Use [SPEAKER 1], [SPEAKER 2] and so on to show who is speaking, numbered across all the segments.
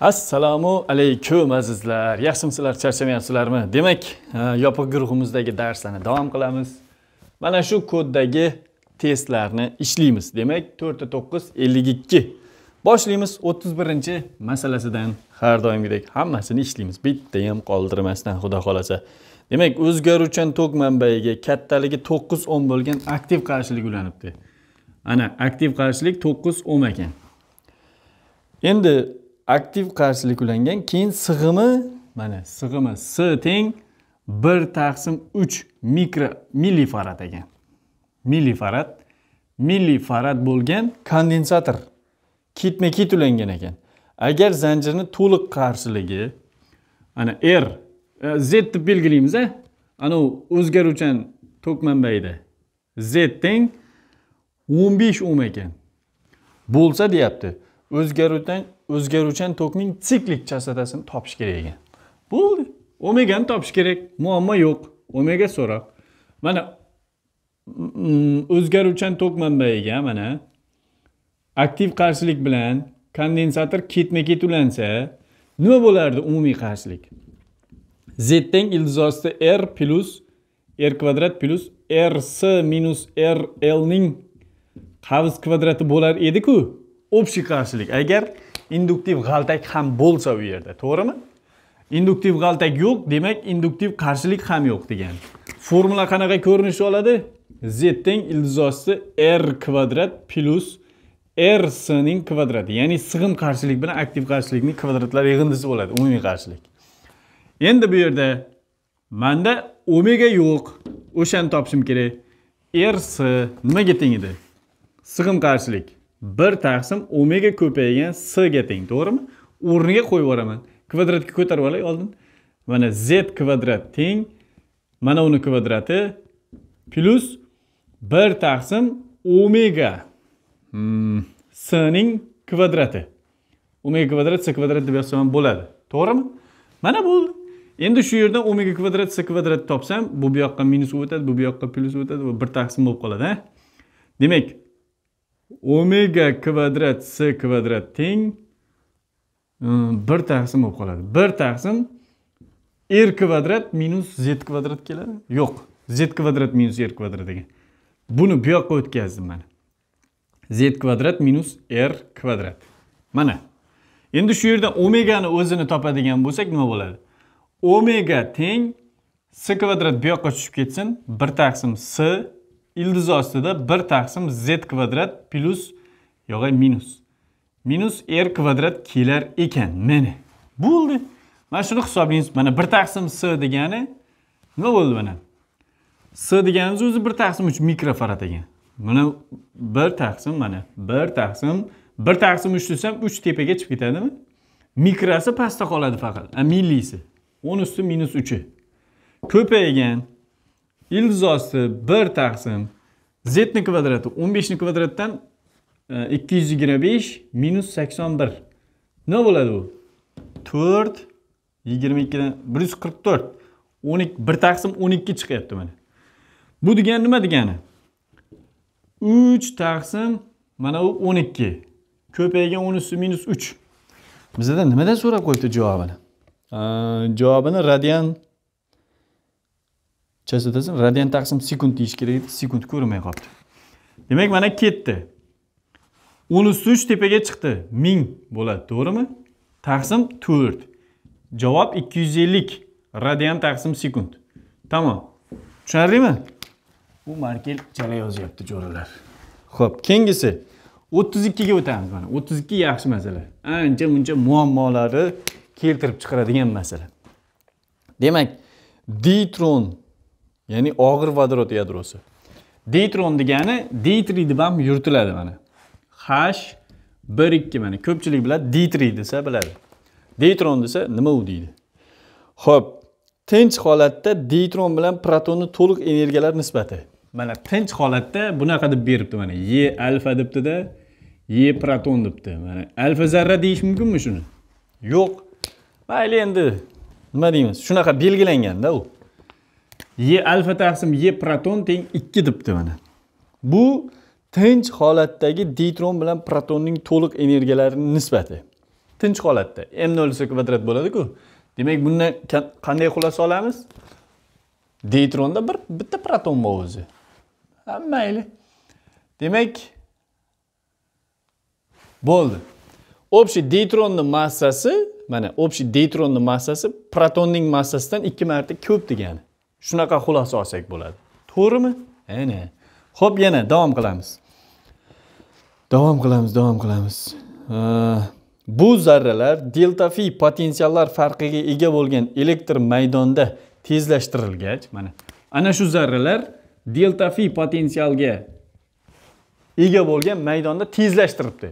[SPEAKER 1] assalomu alaykum azizlar yaxshimisizlar charchamayapsizlarmi demak e, yopiq guruhimizdagi darslarni davom qilamiz mana shu koddagi testlarni ishlaymiz demak to'rtta to'qqiz ellik ikki boshlaymiz o'ttiz birinchi masalasidan har doimgidek hammasini ishlaymiz bitta ham qoldirmasdan xudo xohlasa demak o'zgaruvchan tok manbayiga kattaligi to'qqiz ohm bo'lgan aktiv qarshilik ulanibdi ana aktiv qarshilik to'qqiz ohm ekan endi aktiv qarshilik ulangan keyin sig'imi mana sig'imi s teng bir taqsim uch mikro millifarad ekan millifarad millifarad bo'lgan kondensator ketma ket ulangan ekan agar zanjirni to'liq qarshiligi ana r e, z deb belgilaymiz a anavi o'zgaruvchan tok manbaida z teng o'n besh ohm ekan bo'lsa deyapti o'zgaruvchan o'zgaruvchan tokning siklik chastotasini topish kerak ekan bo'ldi omegani topish kerak muammo yo'q omega so'rab mana mm, o'zgaruvchan tok manbayiga mana aktiv qarshilik bilan kondensator ketma ket ulansa nima bo'lardi umumiy qarshilik z teng ildizosida r plyus r kvadrat plyus rs minus rlning qavs kvadrati bo'lar ediku общий qarshilik agar induktiv g'altak ham bo'lsa u yerda to'g'rimi induktiv g'altak yo'q demak induktiv qarshilik ham yo'q degan formula qanaqa ko'rinish oladi z teng ildizosi r kvadrat plyus r s ning kvadrati ya'ni sig'im qarshilik bilan aktiv qarshilikning kvadratlar yig'indisi bo'ladi umumiy qarshilik endi bu yerda manda omega yo'q o'shani topishim kerak r s nimaga teng edi sig'im qarshilik bir taqsim omega ko'paygan s ga teng to'g'rimi o'rniga qo'yib yuboraman kvadratga ko'tarib olay oldin mana z kvadrat teng mana uni kvadrati plyus bir taqsim omega hmm, s ning kvadrati omega kvadrat s kvadrat deb yozsam ham bo'ladi to'g'rimi mana bo'ldi endi shu yerdan omega kvadrat s kvadratni topsam bu bu yoqqa minus o'tadi bu bu yoqqa plyus o'tadi va bir taqsim bo'lib qoladi demak omega kvadrat c kvadrat teng bir taqsim bo'lib qoladi bir taqsim r kvadrat minus z kvadrat keladi yo'q z kvadrat minus r kvadrat degan buni bu yoqqa o'tkazdim mana z kvadrat minus r kvadrat mana endi shu yerda omegani o'zini topadigan bo'lsak nima bo'ladi omega teng s kvadrat bu yoqqa tushib ketsin bir taqsim s ildiz ostida 1 taqsim z kvadrat plus yo'g'i minus minus r kvadrat kelar ekan mana bo'ldi mana shuni hisoblaymiz mana 1 taqsim s degani nima bo'ldi mana s deganimiz o'zi 1 taqsim 3 mikrofarad ekan mana 1 taqsim mana 1 taqsim 1 taqsim 3 desam 3 tepaga chiqib ketadimi mikrasi pastda qoladi faqat millisi 10 usti minus 3 ko'paygan ildiz osti bir taqsim z ni kvadrati o'n beshni kvadratdan e, ikki yuz yigirma besh minus sakson bir nima bo'ladi u to'rt yigirma ikkidan bir yuz qirq to'rt o'n ikki bir taqsim o'n ikki chiqyapti mana bu degani nima degani uch taqsim mana bu o'n ikki ko'paygan o'n usti minus uch bizadan nimadan so'rab qo'yibdi javobini javobini radian chasi radian taqsim sekund deyish kerak edi sekund ko'rinmay qolibdi demak mana ketdi o'n ustu uch tepaga chiqdi ming bo'ladi to'g'rimi taqsim to'rt javob ikki yuz ellik radian taqsim sekund tamom tushunarlimi bu markel chala yozyapti jo'ralar ho'p keyingisi o'ttiz ikkiga o'tamiz mana o'ttiz ikki yaxshi masala ancha muncha muammolari keltirib chiqaradigan masala demak ditron ya'ni og'ir vodorod yadrosi deytron degani deytri deb ham yuritiladi mana h bir ikki mana ko'pchilik biladi deytriy desa biladi deytron desa nima u deydi ho'p tinch holatda deytron bilan protonni to'liq energiyalar nisbati mana tinch holatda bunaqa deb beribdi mana e alfa debdida e proton debdi mana alfa zarra deyish mumkinmi shuni yo'q mayli endi nima deymiz shunaqa belgilanganda u y alfa taqsim y proton teng ikki debdi mana bu tinch holatdagi ditron bilan protonning to'liq energiyalarining nisbati tinch holatda m 0 s kvadrat bo'ladiku demak bundan qanday xulosa olamiz ditronda bir bitta proton bor o'zi ha mayli demak bo'ldi общий deytronni massasi mana общий deytronni massasi protonning massasidan ikki marta ko'p degani shunaqa xulosa olsak bo'ladi to'g'rimi ana ho'p yana davom qilamiz davom qilamiz davom qilamiz bu zarralar delta fi potensiallar farqiga ega bo'lgan elektr maydonda tezlashtirilgach mana ana shu zarralar delta fi potensialga ega bo'lgan maydonda tezlashtiribdi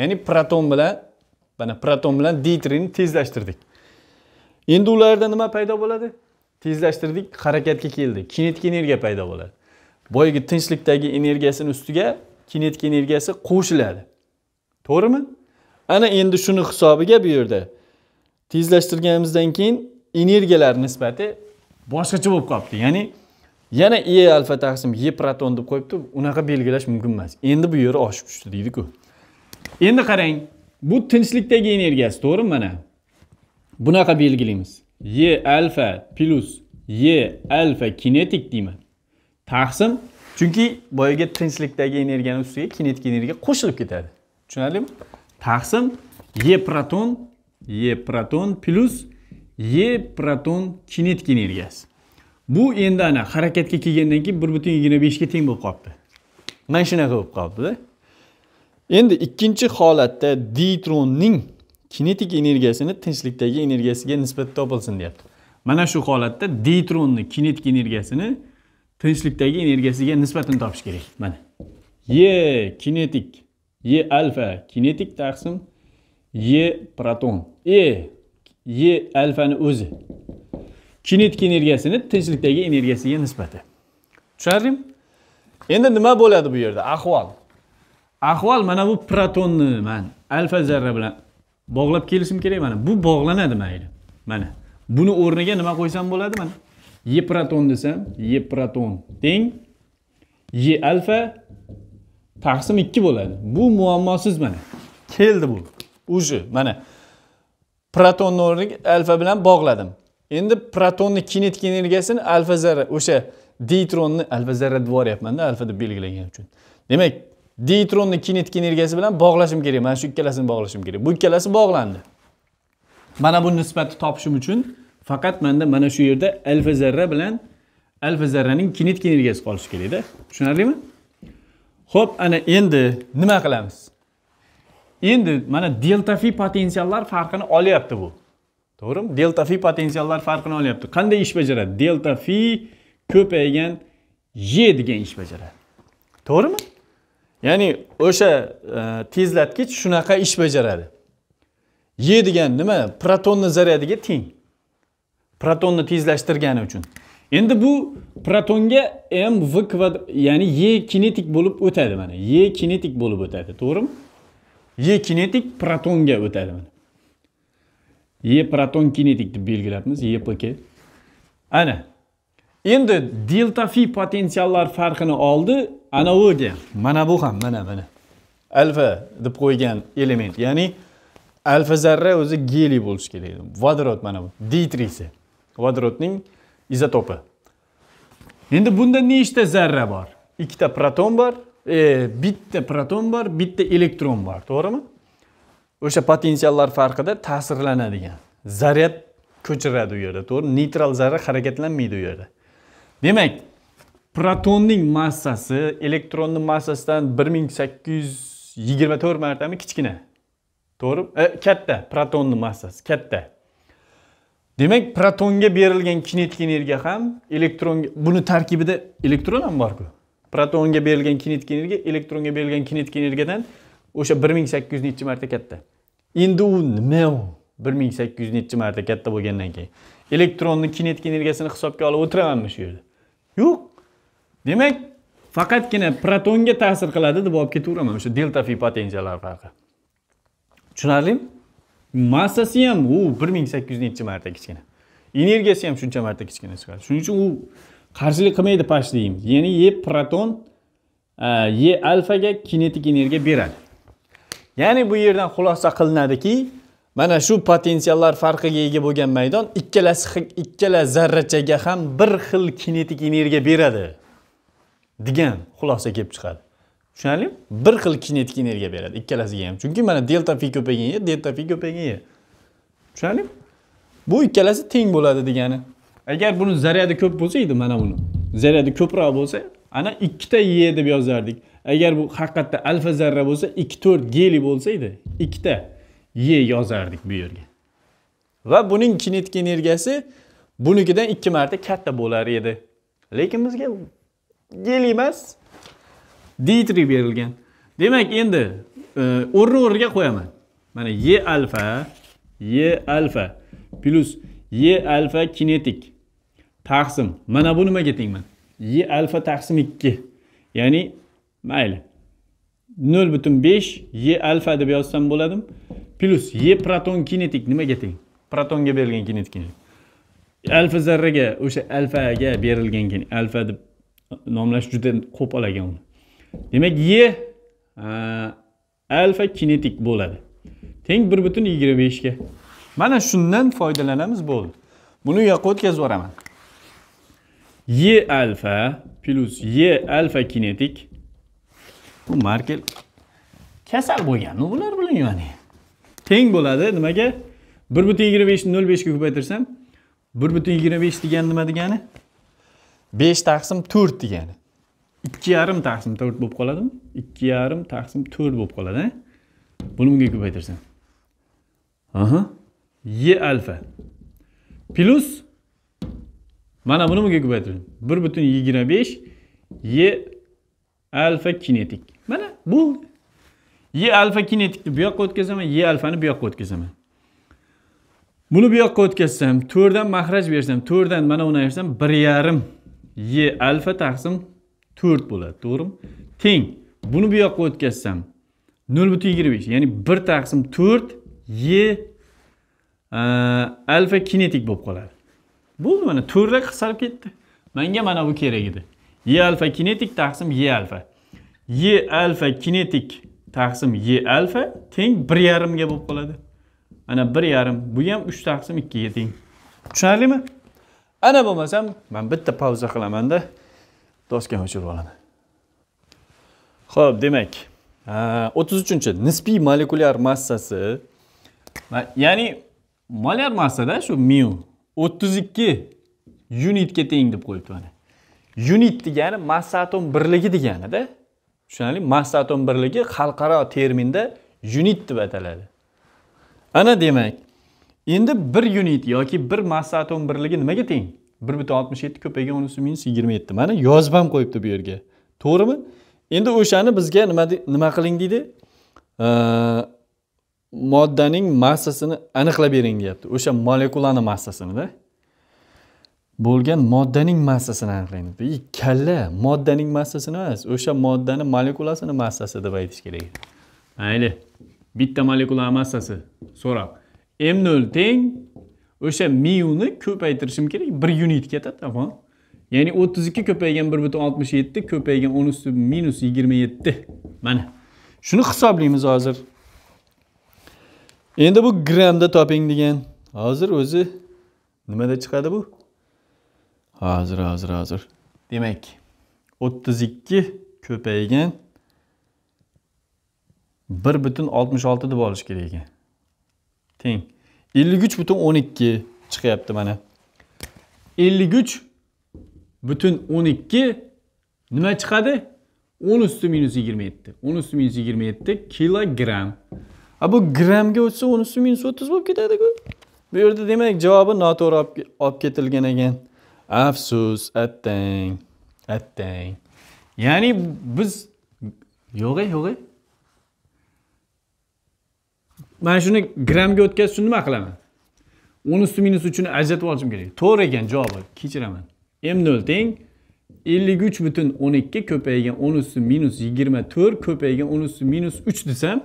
[SPEAKER 1] ya'ni proton bilan mana proton bilan deytrini tezlashtirdik endi ularda nima paydo bo'ladi tezlashtirdik harakatga keldi kinetik energiya paydo bo'ladi boyagi tinchlikdagi energiyasini ustiga kinetik energiyasi qo'shiladi to'g'rimi ana endi shuni hisobiga bu yerda tezlashtirganimizdan keyin energiyalar nisbati boshqacha bo'lib qolibdi ya'ni yana e alfa taqsim e proton deb qo'yibdi unaqa belgilash mumkin emas endi bu yeri oshib tushdi deydiku endi qarang bu tinchlikdagi energiyasi to'g'rimi mana bunaqa belgilaymiz y alfa plus y alfa kinetik deyman taqsim chunki boyagi tinchlikdagi energiyani ustiga kinetik energiya qo'shilib ketadi tushunarlimi taqsim y proton y proton plus y proton kinetik energiyasi bu endi ana harakatga kelgandan keyin bir butun yigirma beshga teng bo'lib qolibdi mana shunaqa bo'lib qolibdida endi ikkinchi holatda ditronning kinetik energiyasini tinchlikdagi energiyasiga nisbatda topilsin deyapti mana shu holatda deytronni kinetik energiyasini tinchlikdagi energiyasiga nisbatan topish kerak mana e kinetik e alfa kinetik taqsim e proton e e alfani o'zi kinetik energiyasini tinchlikdagi energiyasiga nisbati tushunarlimi endi nima bo'ladi bu yerda ahvol ahvol mana bu protonni man alfa zarra bilan bog'lab kelishim kerak mana bu bog'lanadi mayli mana buni o'rniga nima qo'ysam bo'ladi mana e proton desam e proton teng e alfa taqsim ikki bo'ladi bu muammosiz mana keldi bu уже mana protonni o'rniga alfa bilan bog'ladim endi protonni kinetik energiyasini alfa zarra o'sha deytronni alfa zarra deb yuboryapmanda alfa deb belgilagan uchun demak Deytronni kinetik energiyasi bilan bog'lashim kerak. Mana shu ikkalasini bog'lashim kerak. Bu ikkalasi bog'landi. Mana bu nisbatni topishim uchun faqat menda mana shu yerda alfa zarra bilan alfa zarraning kinetik energiyasi qolishi kerakda. Tushunarlimi? Xo'p, ana endi nima qilamiz? Endi mana delta fi potensiallar farqini olyapti bu. To'g'rimi? Delta fi potensiallar farqini olyapti. Qanday ish bajaradi? Delta fi ko'paygan y degan ish bajaradi. To'g'rimi? ya'ni o'sha e, tezlatgich shunaqa ish bajaradi e degan nima protonni zaryadiga teng protonni tezlashtirgani uchun endi bu protonga mv kvadrat ya'ni e kinetik bo'lib o'tadi mana e kinetik bo'lib o'tadi to'g'rimi e kinetik protonga o'tadi mana e proton kinetik deb belgilabmiz epk ana endi delta fi potensiallar farqini oldi analogiya mana bu ham mana mana alfa deb qo'ygan element ya'ni alfa zarra o'zi geliy bo'lishi kerak edi vodorod mana bu ditrisi vodorodning izotopi endi bunda nechta zarra bor ikkita proton bor e, bitta proton bor bitta elektron bor to'g'rimi o'sha potensiallar farqida ta'sirlanadigan zaryad ko'chiradi u yerda to'g'ri neytral zarra harakatlanmaydi u yerda demak protonning massasi elektronning massasidan 1824 martami kichkina to'g'ri e, katta protonning massasi katta demak protonga berilgan kinetik energiya ham elektron buni tarkibida elektron ham borku protonga berilgan kinetik energiya elektronga berilgan kinetik energiyadan o'sha 1800 nechi marta katta endi u nima u 1800 nechi marta katta bo'lgandan keyin elektronning kinetik energiyasini hisobga olib o'tiramanmi shu yerda yo'q demak faqatgina protonga ta'sir qiladi deb olib ketaveraman o'sha delta fi potensiyalar farqi tushunarlimi massasi ham u bir ming sakkiz nechi marta kichkina energiyasi ham shuncha marta kichkina chiqadi shuning uchun u qarshilik qilmaydi past ya'ni e proton e alfaga kinetik energiya beradi ya'ni bu yerdan xulosa qilinadiki mana shu potensiallar farqiga ega bo'lgan maydon ikkalasi ikkala zarrachaga ham bir xil kinetik energiya beradi degan xulosa kelib chiqadi tushunarlimi bir xil kinetik energiya beradi ikkalasiga ham chunki mana delta fi ko'paygan yer delta fi ko'paygan yer tushunarlimi bu ikkalasi teng bo'ladi degani agar buni zaryadi ko'p bo'lsa edi mana buni zaryadi ko'proq bo'lsa ana ikkita e deb yozardik agar bu haqiqatda alfa zarra bo'lsa ikki to'rt geli bo'lsa edi ikkita ye yozardik bu yerga. Va buning kinetik energiyasi bunikidan 2 marta katta bo'lar edi. Lekin bizga gel emas D3 berilgan. Demak, endi e, o'rni o'rniga qo'yaman. Mana ye alfa, ye alfa plus E alfa kinetik taqsim. Mana bu nimaga tengman? ye alfa taqsim 2. Ya'ni mayli 0.5 ye alfa deb yozsam bo'ladimi? plus e proton kinetik nimaga teng protonga berilgan kinetik alfa zarraga o'sha alfaga berilgan alfa deb nomlash juda qo'pol ekan uni demak e alfa kinetik bo'ladi teng bir butun yigirma beshga mana shundan foydalanamiz bo'ldi buni u yoqqa o'tkazib yuboraman e alfa plyus e alfa kinetik bu markel kasal bo'lgan bular bilan ya'ni teng bo'ladi nimaga bir butun yigirma beshni nol beshga ko'paytirsam bir butun yigirma besh degani nima degani besh taqsim to'rt degani ikki yarim taqsim to'rt bo'lib qoladimi ikki yarim taqsim to'rt bo'lib qoladi buni bunga ko'paytirsam y alfa plyus mana buni bunga ko'paytirdim bir butun yigirma besh y alfa kinetik mana bo'ldi y alfa kinetikni bu yoqqa o'tkazaman e alfani bu yoqqa o'tkazaman buni bu yoqqa o'tkazsam to'rtdan mahraj bersam to'rtdan mana buni bersam bir yarim e alfa taqsim to'rt bo'ladi to'g'rimi teng buni bu yoqqa o'tkazsam nol butun yigirma besh ya'ni bir taqsim to'rt e alfa kinetik bo'lib qoladi bo'ldi mana to'rtda qisqarib ketdi manga mana bu kerak edi e alfa kinetik taqsim e alfa e alfa kinetik taqsim e alfa teng bir yarimga bo'lib qoladi ana bir yarim bu ham uch taqsim ikkiga teng tushunarlimi ana bo'lmasam man bitta pauza qilamanda doskani o'chirib olaman ho'p demak o'ttiz uchinchi nisbiy molekulyar massasi ya'ni molyar massada shu mu o'ttiz ikki unitga teng deb qo'yibdi mana unit degani massa atom birligi deganida tushunarli massa atom birligi xalqaro terminda yunit deb ataladi ana demak endi bir yunit yoki bir massa atom birligi nimaga teng bir butun oltmish yetti ko'paygan o'n minus yigirma yetti mana yozib ham qo'yibdi bu yerga to'g'rimi endi o'shani bizga nima nima qiling deydi moddaning massasini aniqlab bering deyapti o'sha molekulani massasini bo'lgan moddaning massasini aniqlaymiz и kalla moddaning massasini emas o'sha moddani molekulasini massasi deb aytish kerak mayli bitta molekula massasi so'rab m nol teng o'sha miuni ko'paytirishim kerak bir unitga ketadi tamom ya'ni o'ttiz ikki ko'paygan bir butun oltmish yetti ko'paygan o'n usti minus yigirma yetti mana shuni hisoblaymiz hozir endi bu grammda toping degan hozir o'zi nimada chiqadi bu hozir hozir hozir demak 32 ikki ko'paygan bir butun oltmish olti deb olish kerak ekan teng ellik uch butun o'n ikki chiqyapti mana ellik uch butun o'n ikki nima chiqadi o'n usti minus 27. yetti o'n minus yigirma yetti kilogramm bu grammga o'tsa 10 usti minus o'ttiz bo'lib ketadiku bu yerda demak javobi noto'g'ri olib ketilgan ekan afsus attang attang ya'ni biz yo'g'e yo'g'e mana shuni gramga o'tkazish uchun nima qilaman o'n usti minus uchini ajratib olishim kerak to'g'ri ekan javobi kechiraman m nol teng ellik uch butun o'n ikki ko'paygan o'n usti minus yigirma to'rt ko'paygan o'n usti minus uch desam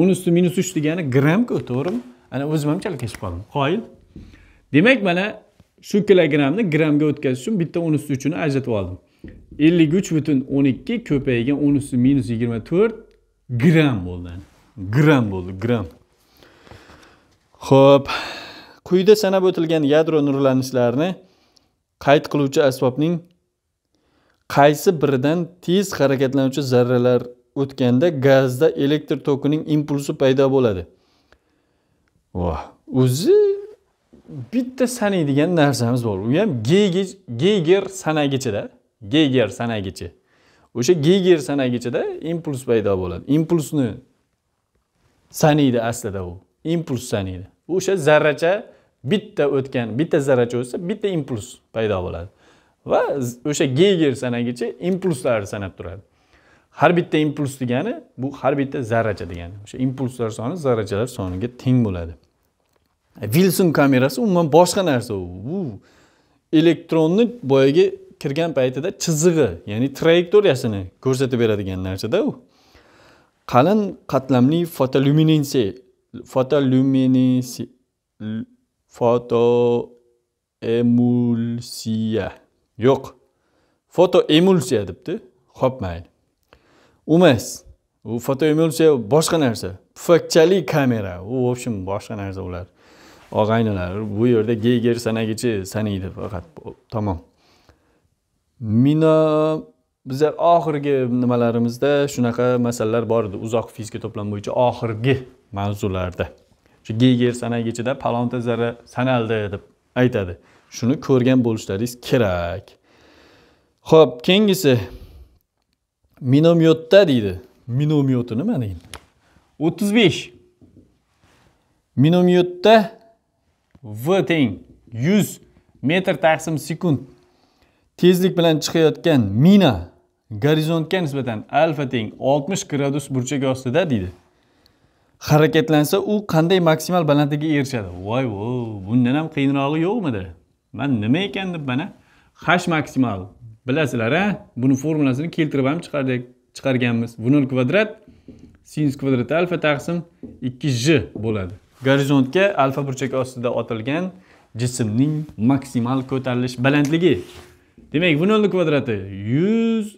[SPEAKER 1] o'n usti minus uch degani grammku to'g'rimi ana o'zim ham chalkashib qoldim qoyil demak mana shu kilogrammni grammga o'tkazish uchun bitta o'n usti uchini ajratib oldim ellik uch butun o'n ikki ko'paygan o'n usti minus yigirma to'rt gramm bo'ldi gramm bo'ldi gramm ho'p quyida sanab o'tilgan yadro nurlanishlarini qayd qiluvchi asbobning qaysi biridan tez harakatlanuvchi zarralar o'tganda gazda elektr tokining impulsi paydo bo'ladi voh o'zi bitta sanaydigan narsamiz bor u ham geyger sanagichida geyger sanagichi o'sha geyger sanagichida impuls paydo bo'ladi impulsni saniydi aslida u impuls saniydi o'sha zarracha bitta o'tgan bitta zarracha o'tsa bitta impuls paydo bo'ladi va o'sha geyger sanagichi impulslarni sanab turadi har bitta impuls degani bu har bitta zarracha degani o'sha impulslar soni zarrachalar soniga teng bo'ladi wilson kamerasi umuman boshqa narsa u elektronni boyagi kirgan paytida chizig'i ya'ni trayektoriyasini ko'rsatib beradigan narsada u qalin qatlamli fotoluminensiya fotoluminensi emulsiya yo'q foto emulsiya debdi ho'p mayli u foto u fotoemulsiya boshqa narsa pufakchali kamera u в общем boshqa narsa ular og'aynilar bu yerda geyger sanagichi sanaydi faqat tamom mino bizlar oxirgi nimalarimizda shunaqa masalalar bor edi uzoq fizika to'plami bo'yicha oxirgi mavzularda shu geyger sanagichida palonta zarra sanaldi deb aytadi shuni ko'rgan bo'lishlaringiz kerak ho'p keyingisi minomyotda deydi minomyoti nima deydi o'ttiz besh minomyotda v teng 100 metr taqsim sekund tezlik bilan chiqayotgan mina gorizontga nisbatan alfa teng 60 gradus burchagi ostida deydi harakatlansa u qanday maksimal balandlikka erishadi voy vo bundan ham qiyinrog'i yo'qmidi man nima ekan deb mana h maksimal bilasizlar a buni formulasini keltirib ham chiqardik chiqarganmiz v nol kvadrat sinus kvadrat alfa taqsim 2 j bo'ladi gorizontga alfa burchak ostida otilgan jismning maksimal ko'tarilish balandligi demak bu nolni kvadrati yuz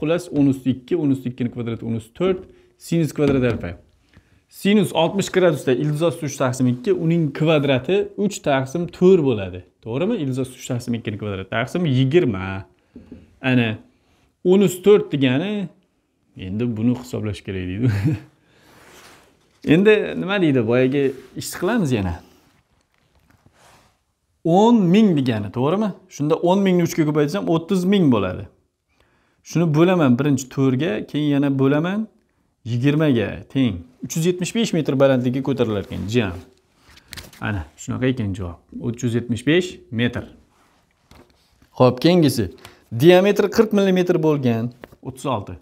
[SPEAKER 1] xullas o'n usti ikki o'n usti ikkini kvadrati o'n usti to'rt sinus kvadrat alfa sinus 60 gradusda ildiz uch taqsim ikki uning kvadrati uch taqsim to'rt bo'ladi to'g'rimi ildiz uch taqsim ikkini kvadrati taqsim yigirma ana o'n usti to'rt degani endi buni hisoblash kerak deydi endi nima deydi boyagi ishni qilamiz yana o'n ming degani to'g'rimi shunda o'n mingni uchga ko'paytirsam o'ttiz ming bo'ladi shuni bo'laman birinchi to'rtga keyin yana bo'laman yigirmaga teng uch yuz yetmish besh metr balandlikka ko'tarilar ekan jam ana shunaqa ekan javob uch yuz yetmish besh metr ho'p keyingisi diametri qirq millimetr bo'lgan o'ttiz olti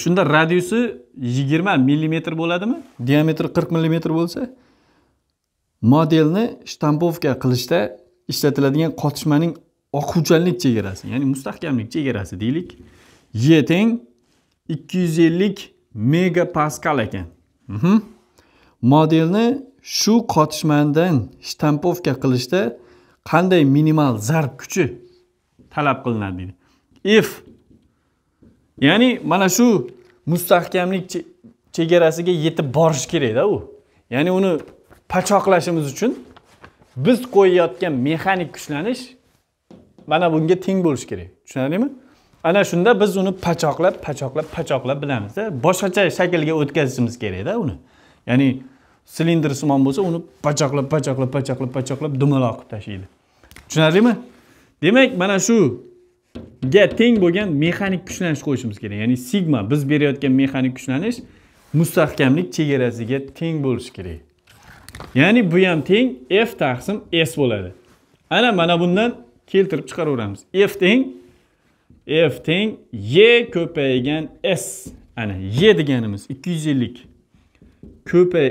[SPEAKER 1] shunda radiusi yigirma millimetr bo'ladimi diametri qirq millimetr bo'lsa modelni shtampovka qilishda ishlatiladigan qotishmaning oquvchanlik chegarasi ya'ni mustahkamlik chegarasi deylik y teng ikki yuz ellik paskal ekan mhm. modelni shu qotishmadan shtampovka qilishda qanday minimal zarb kuchi talab qilinadi deydi if ya'ni mana shu mustahkamlik chegarasiga yetib borish kerakda u ya'ni uni pachoqlashimiz uchun biz qo'yayotgan mexanik kuchlanish mana bunga teng bo'lishi kerak tushunarlimi ana shunda biz uni pachoqlab pachoqlab pachoqlab bilamizda boshqacha shaklga o'tkazishimiz kerakda uni ya'ni silindrsimon bo'lsa uni pachoqlab pachoqlab pachoqlab pachoqlab dumaloq qilib tashlaydi tushunarlimi demak mana shu ga teng bo'lgan mexanik kuchlanish qo'yishimiz kerak ya'ni sigma biz berayotgan mexanik kuchlanish mustahkamlik chegarasiga teng bo'lishi kerak ya'ni bu ham teng f taqsim s bo'ladi ana mana bundan keltirib chiqaraveramiz f teng f teng y ko'paygan s ana y deganimiz 250 ko'pay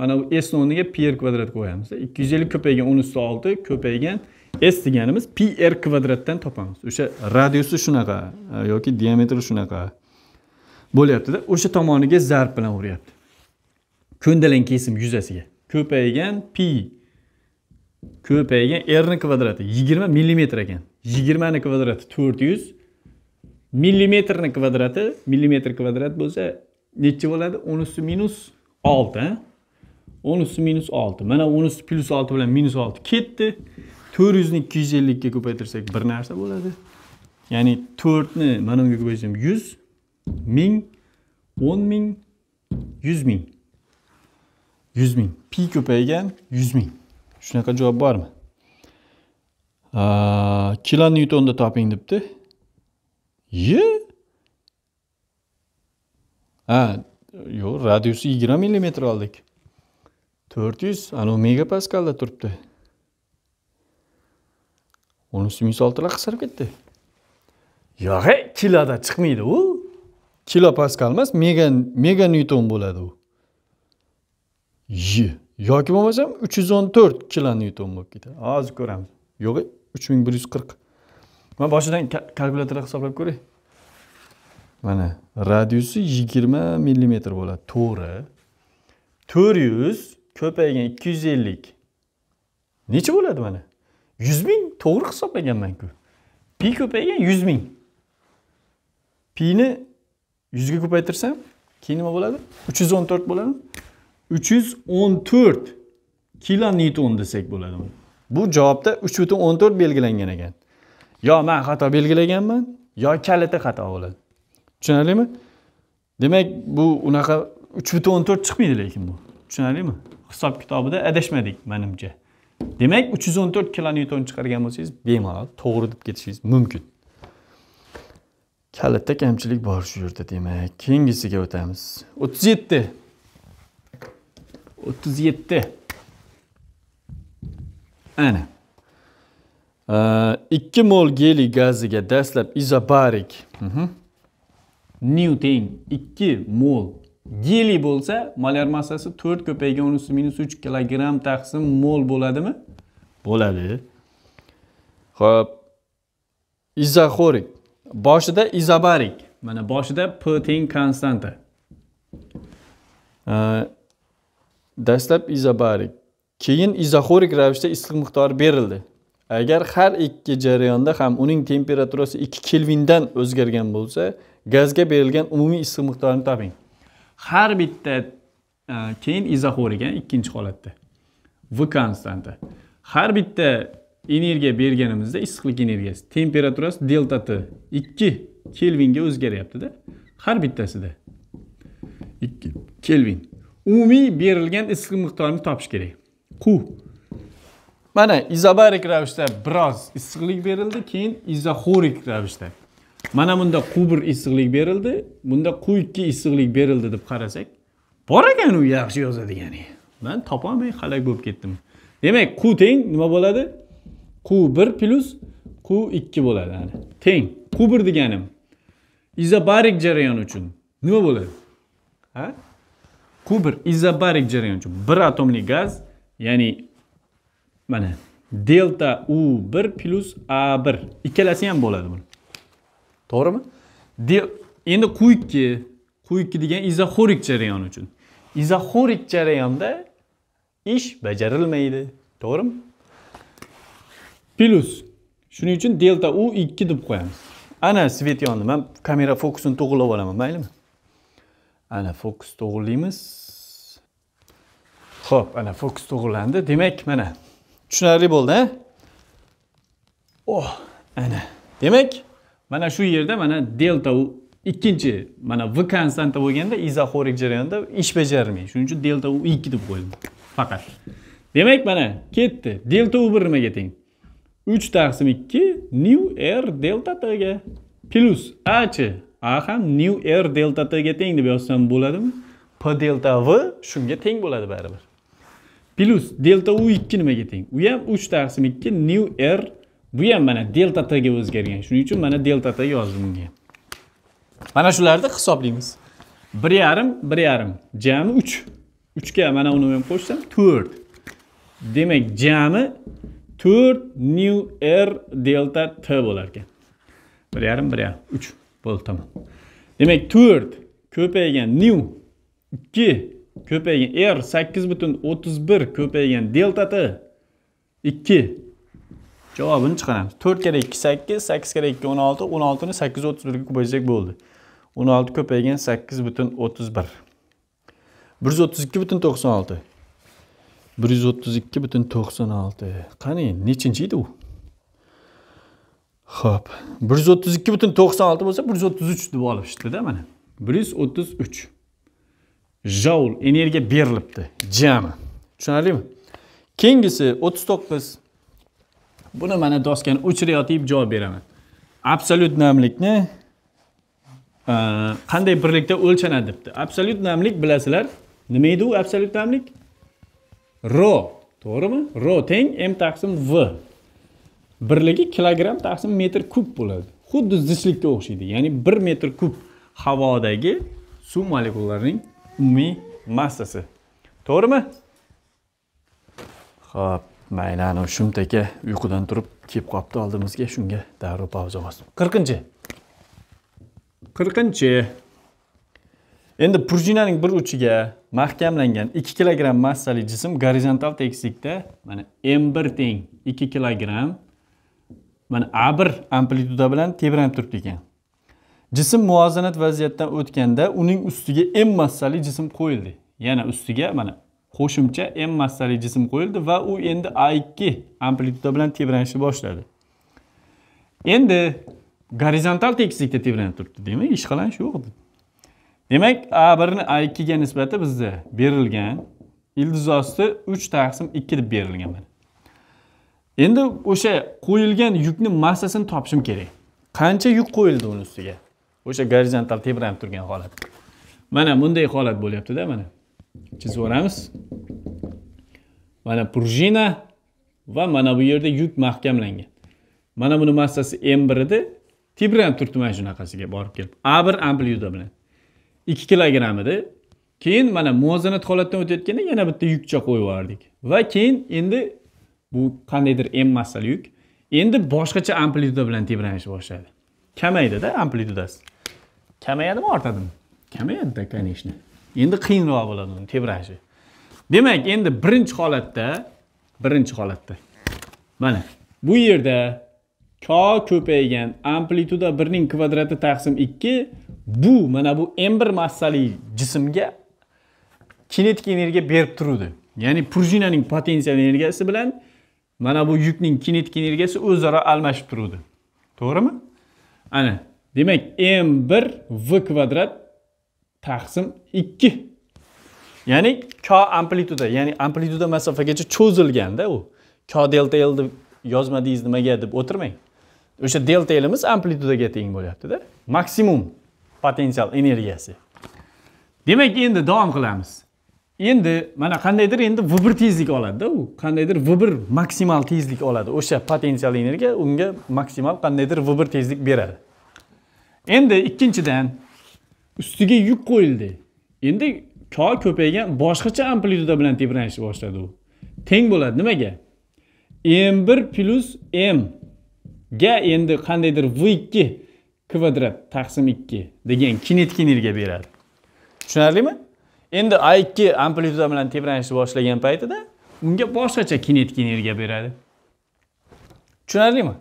[SPEAKER 1] mana bu s o'rniga p kvadrat qo'yamiz 250 ko'paygan 10 ustida 6 ko'paygan s deganimiz pi r kvadratdan topamiz o'sha radiusi shunaqa e, yoki diametri shunaqa bo'lyaptida o'sha tomoniga zarb bilan uryapti ko'ndalang kesim yuzasiga ko'paygan pi ko'paygan rni kvadrati yigirma millimetr ekan yigirmani kvadrati to'rt yuz millimetrni kvadrati millimetr kvadrat bo'lsa nechi bo'ladi 10 usti minus olti o'n usti minus olti mana 10 usti plyus olti bilan minus olti ketdi to'rt yuzni ikki yuz ellikka ko'paytirsak bir narsa bo'ladi ya'ni to'rtni mana bunga ko'paytirsam yuz ming o'n ming yuz ming yuz ming pi ko'paygan yuz ming shunaqa javob bormi kilo newtonda toping debdi ye ha yo'q radiusi yigirma millimetr oldik to'rt yuz anavi megapaskalda turibdi unisi yuz oltilar qisirib ketdi yo'g'e kiloda chiqmaydi u kilo paskal emas mega mega newton bo'ladi u yoki bo'lmasam uch yuz o'n to'rt kilo newton bo'lib ketadi hozir ko'ramiz yo'q uch ming bir yuz qirq man boshidan kalkulyatorda hisoblab ko'ray mana radiusi yigirma millimetr bo'ladi to'g'ri to'rt yuz ko'paygan ikki yuz ellik necha bo'ladi mana 100 ming to'g'ri hisoblaganmanku pi ko'paygan 100 ming pini 100 ga ko'paytirsam keyin nima bo'ladi 314 bo'ladi 314 kilonewton desak bo'ladi bu javobda 3 butun o'n to'rt belgilangan ekan yo man xato belgilaganman yo kaliti xato bo'ladi tushunarlimi demak bu unaqa uch butun o'n to'rt chiqmaydi lekin bu tushunarlimi hisob kitobida adashmadik manimcha demak 314 kilo newton chiqargan bo'lsangiz bemalol to'g'ri deb ketishingiz mumkin kalitda kamchilik bor shu yerda demak keyingisiga o'tamiz 37 37 ana 2 mol geliy gaziga dastlab izobarik newton 2 mol geli bo'lsa molar masası 4 ko'paygan 10 üstü minus 3 kilogram taksın mol boladı mı? Boladı. ho'p İzahorik. Başı da izabarik. mana başı da teng konstanta dastlab izabarik. keyin izahorik ravishda issiq miqdori berildi agar har ikki jarayonda ham uning temperaturasi 2 kelvindan o'zgargan bo'lsa gazga berilgan umumiy issiq miqdorini toping har bitta e, keyin izoxor ekan ikkinchi holatda v konstanta har bitta energiya berganimizda issiqlik energiyasi temperaturasi delta t ikki kelvinga o'zgaryaptida har bittasida ikki kelvin umumiy berilgan issiqlik miqdorini topish kerak qu mana izobarik ravishda biroz issiqlik berildi keyin izoxorik ravishda mana bunda q bir issiqlik berildi bunda q ikki issiqlik berildi deb qarasak bor ekan u yaxshi yozadigani man topolmay halak bo'lib ketdim demak q teng nima bo'ladi q bir plyus q ikki bo'ladi teng q bir deganim izobarik jarayon uchun nima bo'ladi ha q bir izobarik jarayon uchun bir atomli gaz ya'ni mana delta u bir plyus a bir ikkalasi ham bo'ladi buni to'g'rimi endi quyikki quyikki degan izoxorik jarayon uchun izoxorik jarayonda ish bajarilmaydi to'g'rimi plyus shuning uchun delta u ikki deb qo'yamiz ana svetyonni man kamera fokusini to'g'irlab olaman maylimi ana fokus to'g'irlaymiz ho'p ana fokus to'g'irlandi demak mana tushunarli bo'ldi a oh ana demak mana shu yerda mana delta u ikkinchi mana v konstanta bo'lganda izoxorik jarayonda ish bajarmaydi shuning uchun delta u ikki deb qo'ydim faqat demak mana ketdi delta u bir nimaga teng uch taqsim ikki nu r delta tga plyus a chi a ham new r delta tga teng deb yozsam bo'ladimi p delta v shunga teng bo'ladi baribir plyus delta u ikki nimaga teng u ham uch taqsim ikki nu r bu ham mana delta t ga o'zgargan shuning uchun mana delta t yozdim bunga mana shularni hisoblaymiz bir 1.5, bir 3. 3 ga mana uni ham qo'shsam 4. demak jami 4 new r delta t bo'lar ekan bir 1.5, bir bo'ldi tamam. demak 4 ko'paygan new 2 ko'paygan r 8.31 bir ko'paygan delta t 2 Cevabını çıxaram. 4 kere 2 8, 8 kere 2 16, 16'ını 8 31 ga bu bo'ldi. 16 köpeğin 8 bütün 31. 132 bütün 96. 132 bütün 96. Kani, neçinciydi bu? Hop. 132 bütün 96 olsa 133 deb olib alıp işte değil 133. Joul energiya berilibdi, jami. Şunu Kengisi 39. buni mana doskani o'chirayotib javob beraman absolyut namlikni e, qanday birlikda o'lchanadi debdi absolyut namlik bilasizlar nima edi u absolyut namlik ro to'g'rimi ro teng m taqsim v birligi kilogramm taqsim metr kub bo'ladi xuddi zichlikka o'xshaydi ya'ni bir metr kub havodagi suv molekulalarining umumiy massasi to'g'rimi ho'p mayli ana shumt aka uyqudan turib kelib qolibdi oldimizga shunga darrov pauza 40-chi. qirqinchi qirqinchi endi prujinaning bir uchiga mahkamlangan ikki kilogramm massali jism gorizontal tekislikda mana m bir teng ikki kilogramm mana a bir amplituda bilan tebranib turibdi ekan jism muvozanat vaziyatdan o'tganda uning ustiga m massali jism qo'yildi yana ustiga mana qo'shimcha m massali jism qo'yildi va u endi a 2 amplituda bilan tebranishni boshladi endi gorizontal tekislikda tebranib turibdi demak ishqalan shu xuddi demak a 1 ni a 2 ga nisbati bizda berilgan ildiz osti 3 taqsim ikki deb berilgan mana endi o'sha qo'yilgan yukni massasini topishim kerak qancha yuk qo'yildi uni ustiga o'sha gorizontal tebranib turgan holat mana bunday holat bo'lyaptida mana chizaveramiz mana prujina va mana bu yerda yuk mahkamlangan mana buni massasi m bir edi tibran turibdi mana shunaqasiga borib kelib a bir ampliyuda bilan ikki kilogramm edi keyin mana muvozanat holatdan o'tayotganda yana bitta yukcha qo'yib yubordik va keyin endi bu qandaydir m massali yuk endi boshqacha amplituda bilan tebranish boshladi kamaydida amplitudasi kamayadimi ortadimi Kamayadi-da, конечно endi qiyinroq bo'ladi uni tebrashi demak endi birinchi holatda birinchi holatda mana bu yerda ko ko'paygan amplituda birning kvadrati taqsim ikki bu mana bu m bir massali jismga kinetik energiya berib turuvdi ya'ni prujinaning potensial energiyasi bilan mana bu yukning kinetik energiyasi o'zaro almashib turuvdi to'g'rimi ana demak m bir v kvadrat taqsim 2 ya'ni k amplituda ya'ni amplituda masofagacha cho'zilganda u k delta lni yozmadingiz nimaga deb o'tirmang o'sha delta limiz amplitudaga teng bo'lyaptida maksimum potensial energiyasi demak endi davom qilamiz endi mana qandaydir endi v bir tezlik oladida u qandaydir v bir maksimal tezlik oladi o'sha potensial energiya unga maksimal qandaydir v bir tezlik beradi endi ikkinchidan ustiga yuk qo'yildi endi ko ko'paygan boshqacha amplituda bilan tebranishni boshladi u teng bo'ladi nimaga m bir plyus m ga endi qandaydir v ikki kvadrat taqsim ikki degan kinetik energiya beradi tushunarlimi endi a ikki amplituda bilan tebranishni boshlagan paytida unga boshqacha kinetik energiya beradi tushunarlimi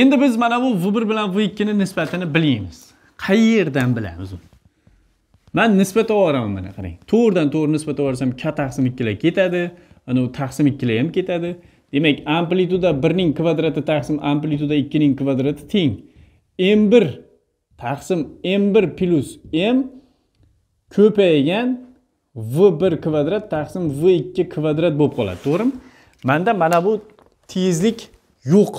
[SPEAKER 1] endi biz mana bu v bir bilan v ikkini nisbatini bilamiz qayerdan bilamiz uni man nisbata olaman mana qarang to'g'ridan to'g'ri nisbata olsam k taqsim ikkilar ketadi anavi taqsim ikkilar ham ketadi demak amplituda birning kvadrati taqsim amplituda ikkining kvadrati teng m bir taqsim m bir plyus m ko'paygan v bir kvadrat taqsim v ikki kvadrat bo'lib qoladi to'g'rimi manda mana bu tezlik yo'q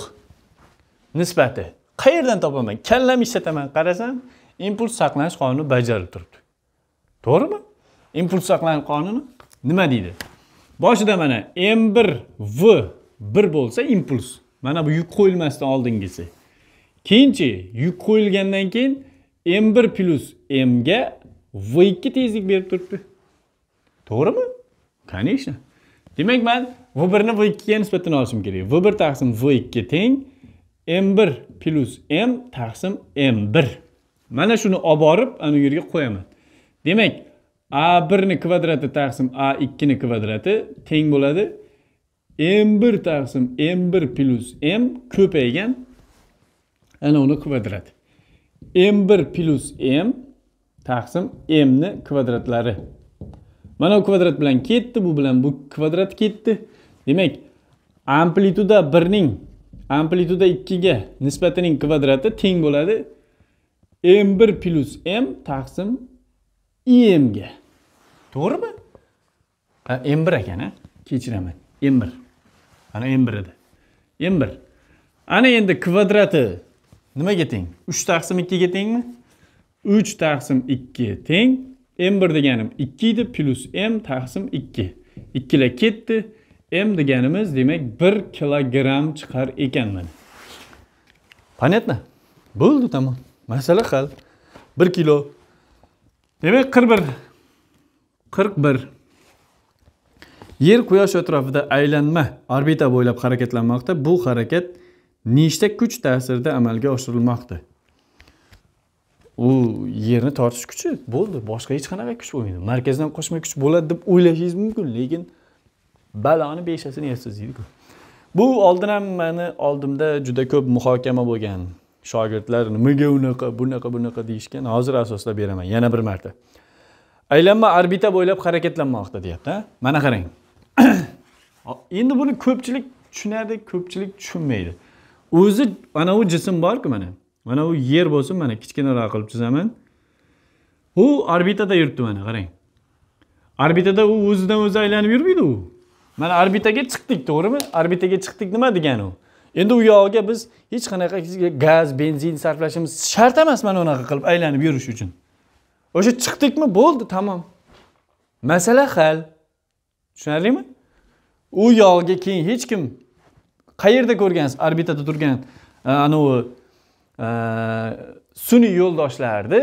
[SPEAKER 1] nisbati qayerdan topaman kallam ishlataman qarasam impuls saqlanish qonuni bajarilib turibdi to'g'rimi impuls saqlanib qonuni nima deydi boshida mana m bir v bir bo'lsa impuls mana bu yuk qo'yilmasdan oldingisi keyinchi yuk qo'yilgandan keyin m bir plyus mga v ikki tezlik berib turibdi to'g'rimi конечно demak man v birni v ikkiga nisbatan olishim kerak v bir taqsim v ikki teng m bir plyus m taqsim m1 mana shuni olib borib ana u yerga qo'yaman demak a birni kvadrati taqsim a ikkini kvadrati teng bo'ladi m bir taqsim m bir plyus m ko'paygan ana uni kvadrati m bir plyus m taqsim mni kvadratlari mana bu kvadrat bilan ketdi bu bilan bu kvadrat ketdi demak amplituda birning amplituda ikkiga nisbatining kvadrati teng bo'ladi m bir plyus m taqsim ga to'g'rimi m bir ekan a kechiraman m bir ana m bir edi m bir ana endi kvadrati nimaga teng uch taqsim ikkiga tengmi uch taqsim ikki teng m bir deganim ikki edi plyus m taqsim ikki ikkilar ketdi m deganimiz demak bir kilogramm chiqar ekan mana понятно bo'ldi tamom masala hal bir kilo demak qirq bir qirq bir yer quyosh atrofida aylanma orbita bo'ylab harakatlanmoqda bu harakat nechta kuch ta'sirida amalga oshirilmoqda u yerni tortish kuchi bo'ldi boshqa hech qanaqa kuch bo'lmaydi markazdan qo'shma kuch bo'ladi deb o'ylashingiz mumkin lekin baloni beshasini yeysiz deydiku bu oldin ham mani oldimda juda ko'p muhokama bo'lgan shogirdlar nimaga unaqa bunaqa bunaqa deyishgan hozir asosida beraman yana bir marta aylanma orbita bo'ylab harakatlanmoqda deyapti mana qarang endi buni ko'pchilik tushunadi ko'pchilik tushunmaydi o'zi mana u jism borku mana mana u yer bo'lsin mana kichkinaroq qilib chizaman u orbitada yuribdi mana qarang orbitada u o'zidan o'zi aylanib yurmaydi u mana orbitaga chiqdik to'g'rimi orbitaga chiqdik nima degani u endi u yog'iga biz hech qanaqa gaz benzin sarflashimiz shart emas mana unaqa qilib aylanib yurish uchun o'sha chiqdikmi bo'ldi tamom masala hal tushunarlimi u yog'iga keyin hech kim qayerda ko'rgansiz orbitada turgan anavi sun'iy yo'ldoshlarni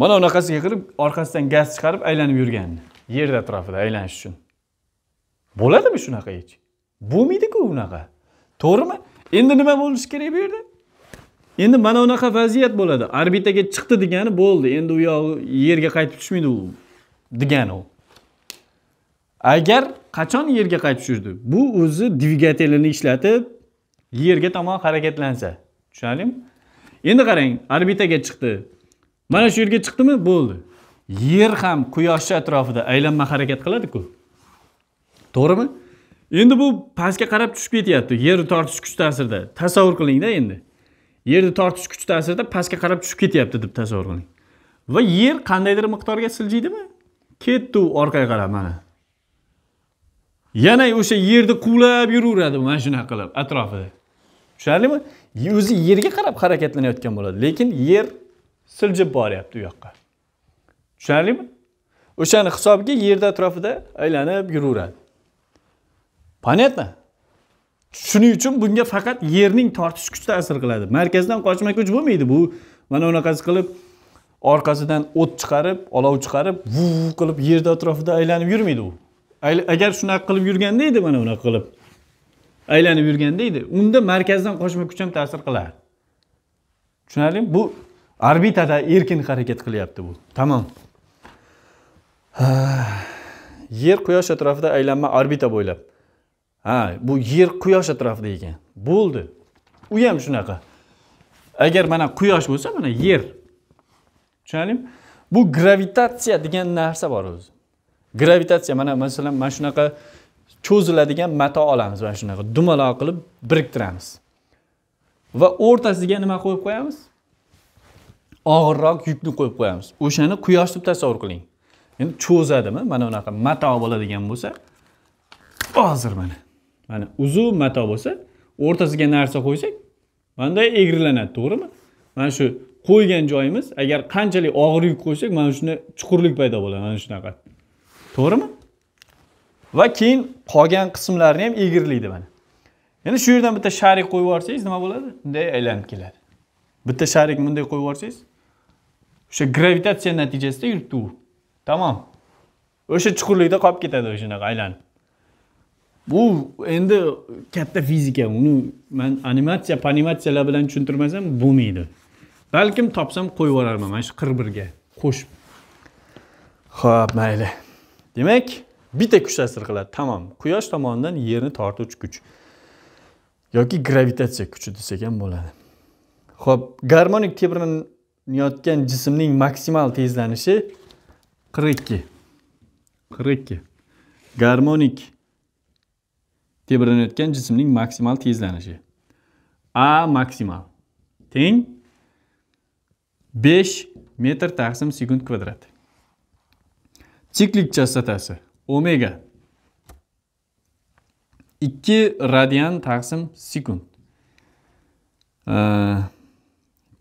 [SPEAKER 1] mana unaqasiga qilib orqasidan gaz chiqarib aylanib yurganini yer atrofida aylanish uchun bo'ladimi shunaqa hech bo'lmaydiku unaqa to'g'rimi endi nima bo'lishi kerak bu yerda endi mana unaqa vaziyat bo'ladi orbitaga chiqdi degani bo'ldi endi u yog'i yerga qaytib tushmaydi u degani u agar qachon yerga qaytib tushirdi bu o'zi dvigatelini ishlatib yerga tomon harakatlansa tushunarlimi endi qarang orbitaga chiqdi mana shu yerga chiqdimi bo'ldi yer ham quyoshni atrofida aylanma harakat qiladiku to'g'rimi endi bu pastga qarab tushib ketyapti yerni tortish kuch ta'sirida tasavvur qilingda endi yerni tortish kuch ta'sirida pastga qarab tushib ketyapti deb tasavvur qiling va yer qandaydir miqdorga siljiydimi ketdi u orqaga qarab mana yana o'sha yerni quvlab yuraveradi mana shunaqa qilib atrofida tushunarlimi o'zi yerga qarab harakatlanayotgan bo'ladi lekin yer siljib boryapti u yoqqa tushunarlimi o'shani hisobiga yerni atrofida aylanib yuraveradi понятно shuning uchun bunga faqat yerning tortish kuchi ta'sir qiladi markazdan qochma kuch bo'lmaydi bu mana unaqasi qilib orqasidan o't chiqarib olov chiqarib vu qilib yerni atrofida aylanib yurmaydi u agar shunaqa qilib yurganda edi mana unaqa qilib aylanib yurganda edi unda markazdan qochma kuch ham ta'sir qiladi tushunarlimi bu orbitada erkin harakat qilyapti bu tamom yer quyosh atrofida aylanma orbita bo'ylab ha bu yer quyosh atrofida ekan bo'ldi u ham shunaqa agar mana quyosh bo'lsa mana yer tushunarlimi bu gravitatsiya degan narsa bor o'zi gravitatsiya mana masalan mana shunaqa cho'ziladigan mato olamiz mana shunaqa dumaloq qilib biriktiramiz va o'rtasiga nima qo'yib qo'yamiz og'irroq yukni qo'yib qo'yamiz o'shani quyosh deb tasavvur qiling endi cho'zadimi mana unaqa mato bo'ladigan bo'lsa hozir mana mana uzun mato bo'lsa o'rtasiga narsa qo'ysak bunday egrilanadi to'g'rimi mana shu qo'ygan joyimiz agar qanchalik og'ir yuk qo'ysak mana shunda chuqurlik paydo bo'ladi mana shunaqa to'g'rimi va keyin qolgan qismlarni ham egrilaydi mana endi shu yerdan bitta sharik qo'yib yuborsangiz nima bo'ladi bunday aylanib keladi bitta sharikni bunday qo'yib yuborsangiz o'sha gravitatsiya natijasida yuribdi u tamom o'sha chuqurlikda qolib ketadi o'shanaqa aylanib bu endi katta fizika uni man animatsiya panimatsiyalar bilan tushuntirmasam bo'lmaydi balkim topsam qo'yib yuborarman mana shu qirq birga qo'shib ho'p mayli demak bitta kuch ta'sir qiladi tamom quyosh tomonidan yerni tortuvchi kuch yoki gravitatsiya kuchi desak ham bo'ladi ho'p garmonik tebranayotgan jismning maksimal tezlanishi qirq ikki qirq ikki garmonik tebranayotgan jismning maksimal tezlanishi a maksimal teng 5 metr taqsim sekund kvadrat siklik chastotasi omega 2 radian taqsim sekund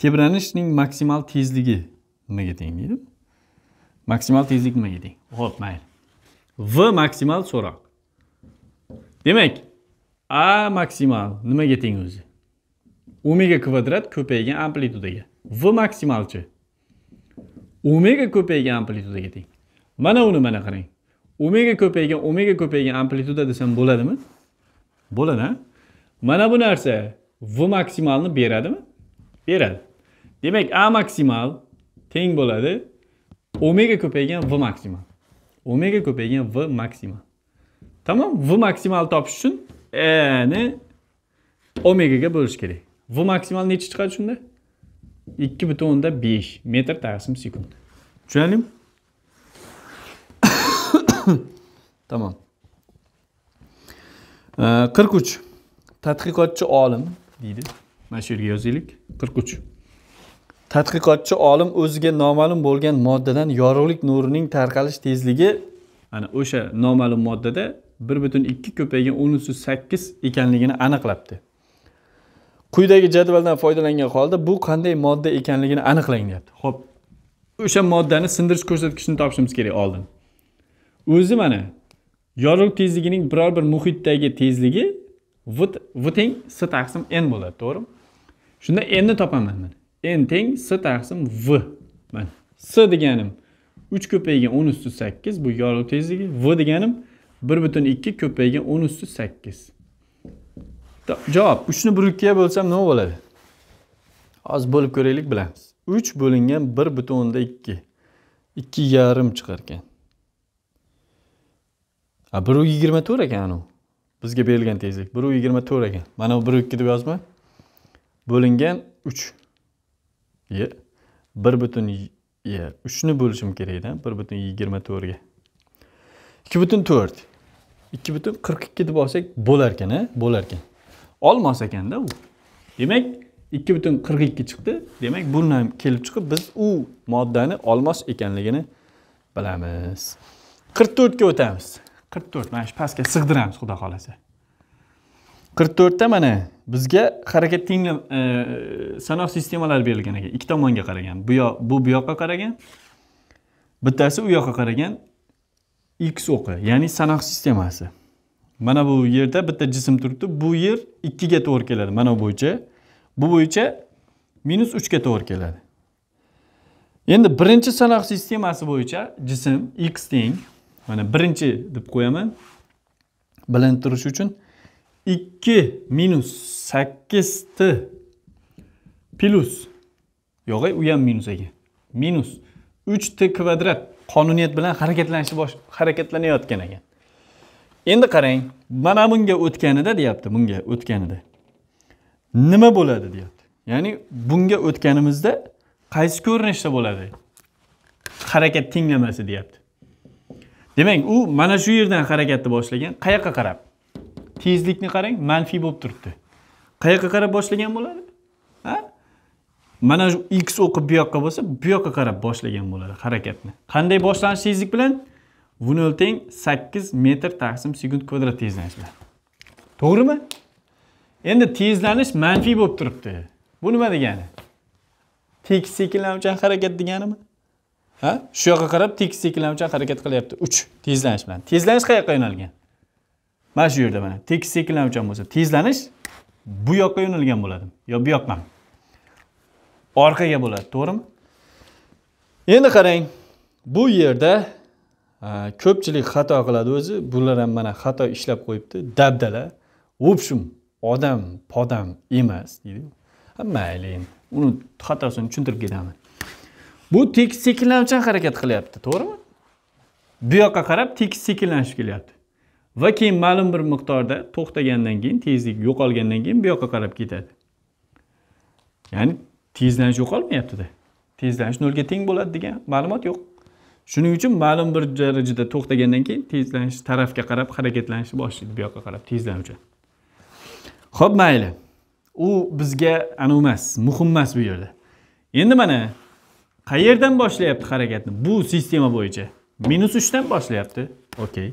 [SPEAKER 1] tebranishning maksimal tezligi nimaga teng deydi maksimal tezlik nimaga teng ho'p mayli v maksimal so'roq demak a maksimal nimaga teng o'zi omega kvadrat ko'paygan amplitudaga v maksimalchi omega ko'paygan amplitudaga teng mana uni mana qarang omega ko'paygan omega ko'paygan amplituda desam bo'ladimi bo'ladi a mana bu narsa v maksimalni beradimi beradi demak a maksimal teng bo'ladi omega ko'paygan v maksimal omega ko'paygan v maksimal Tamam? V maksimal topuş için E'ni omegaga bölüş gerek. V maksimal ne çıkar 2 chiqadi shunda? 5 metr taqsim sekund. Tushundingmi? tamam. 43 Tatkikatçı olim deydi. Mana shu yerga yozaylik. 43 Tadqiqotchi olim o'ziga noma'lum bo'lgan moddadan yorug'lik nurining tarqalish tezligi ana o'sha noma'lum moddada bir butun ikki ko'paygan o'n ustiz sakkiz ekanligini aniqlabdi quyidagi jadvaldan foydalangan holda bu qanday modda ekanligini aniqlang deyapti ho'p o'sha moddani sindirish ko'rsatkichini topishimiz kerak oldin o'zi mana yorug'lik tezligining biror bir muhitdagi tezligi v teng s taqsim n bo'ladi to'g'rimi shunda nni topaman mana n teng s taqsim v mana s deganim uch ko'paygan o'n usti sakkiz bu yorug'lik tezligi v deganim bir bütün ikki ko'paygan o'n üstü sakkiz javob uchni bir ikkiga bo'lsam nima bo'ladi hozir bo'lib ko'raylik bilamiz uch bo'lingan bir butun o'nda ikki ikki yarim chiqarkan bir u yigirma to'rt ekan anavi bizga berilgan tezlik bir u yigirma to'rt ekan mana bu bir ikki deb yozma bo'lingan uch ye bir bütün ye uchni bo'lishim kerakda bir butun yigirma to'rtga ikki butun to'rt ikki butun qirq ikki deb olsak bo'larkan a bo'larkan olmos ekanda u demak ikki butun qirq ikki chiqdi demak bundan kelib chiqib biz u moddani olmos ekanligini bilamiz qirq to'rtga o'tamiz qirq to'rt mana shu pastga sig'diramiz xudo xohlasa qirq to'rtda mana bizga harakat tenglam e, sanoq sistemalari berilgan ekan ikki tomonga qaragan bu yoq bu bu yoqqa qaragan bittasi u yoqqa qaragan x o'qi ya'ni sanoq sistemasi mana bu yerda bitta jism turibdi bu yer ikkiga to'g'ri keladi mana bu bo'yicha bu bo'yicha minus uchga to'g'ri keladi endi birinchi sanoq sistemasi bo'yicha jism x teng mana birinchi deb qo'yaman turishi uchun ikki minus sakkiz t plyus yo'g'e u ham minus ekan minus uch t kvadrat qonuniyat bilan harakatlanishni bosh harakatlanayotgan ekan endi qarang mana bunga o'tganida deyapti bunga o'tganida nima bo'ladi deyapti ya'ni bunga o'tganimizda qaysi ko'rinishda bo'ladi harakat tenglamasi deyapti demak u mana shu yerdan harakatni boshlagan qayoqqa qarab tezlikni qarang manfiy bo'lib turibdi qayoqqa qarab boshlagan bo'ladi mana shu x o'qib bu yoqqa bo'lsa bu yoqqa qarab boshlagan bo'ladi harakatni qanday boshlanish tezlik bilan v nol teng sakkiz metr taqsim sekund kvadrat tezlanish bilan to'g'rimi endi tezlanish manfiy bo'lib turibdi bu nima degani tekis sekinlanuvchan harakat deganimi ha shu yoqqa qarab tekis sekinlanuvchan harakat qilyapti uch tezlanish bilan tezlanish qayoqqa yo'nalgan mana shu yerda mana tekis sekinlanuvchan bo'lsa tezlanish bu yoqqa yo'nalgan bo'ladi yo bu yoqqa orqaga bo'ladi to'g'rimi endi qarang bu yerda e, ko'pchilik xato qiladi o'zi bular ham mana xato ishlab qo'yibdi dabdala в общем odam podam emas deydi mayli endi uni xatosini tushuntirib ketaman bu tekis sekinlanuvchan harakat qilyapti to'g'rimi bu yoqqa qarab tekis sekinlanishib kelyapti va keyin ma'lum bir miqdorda to'xtagandan keyin tezlik yo'qolgandan keyin bu yoqqa qarab ketadi ya'ni tezlanish yo'qolmayaptida tezlanish nolga teng bo'ladi degan ma'lumot yo'q shuning uchun ma'lum bir darajada to'xtagandan keyin tezlanish tarafga qarab harakatlanishni boshlaydi bu yoqqa qarab tezlanuvchi ho'p mayli u bizga anavi emas muhim emas bu yerda endi mana qayerdan boshlayapti harakatni bu sistema bo'yicha minus uchdan boshlayapti okey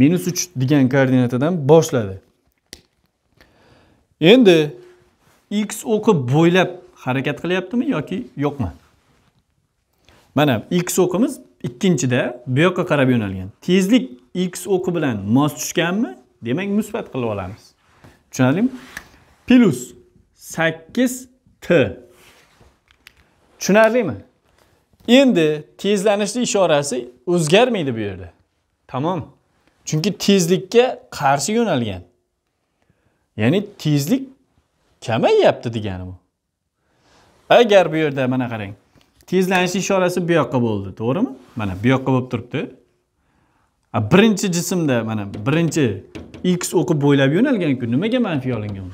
[SPEAKER 1] minus uch degan koordinatadan boshladi endi x o'qi bo'ylab harakat qilyaptimi yoki yo'qmi mana x o'qimiz ikkinchida bu yoqqa qarab yo'nalgan tezlik x o'qi bilan mos tushganmi demak musbat qilib olamiz tushunarlimi plyus 8 t tushunarlimi endi tezlanishni ishorasi o'zgarmaydi bu yerda tamom chunki tezlikka qarshi yo'nalgan ya'ni tezlik kamayyapti degani bu agar bu yerda mana qarang tezlanish ishorasi bu yoqqa bo'ldi to'g'rimi mana bu yoqqa bo'lib turibdi birinchi jismda mana birinchi x o'qib bo'ylab yo'nalganku nimaga manfiy olingan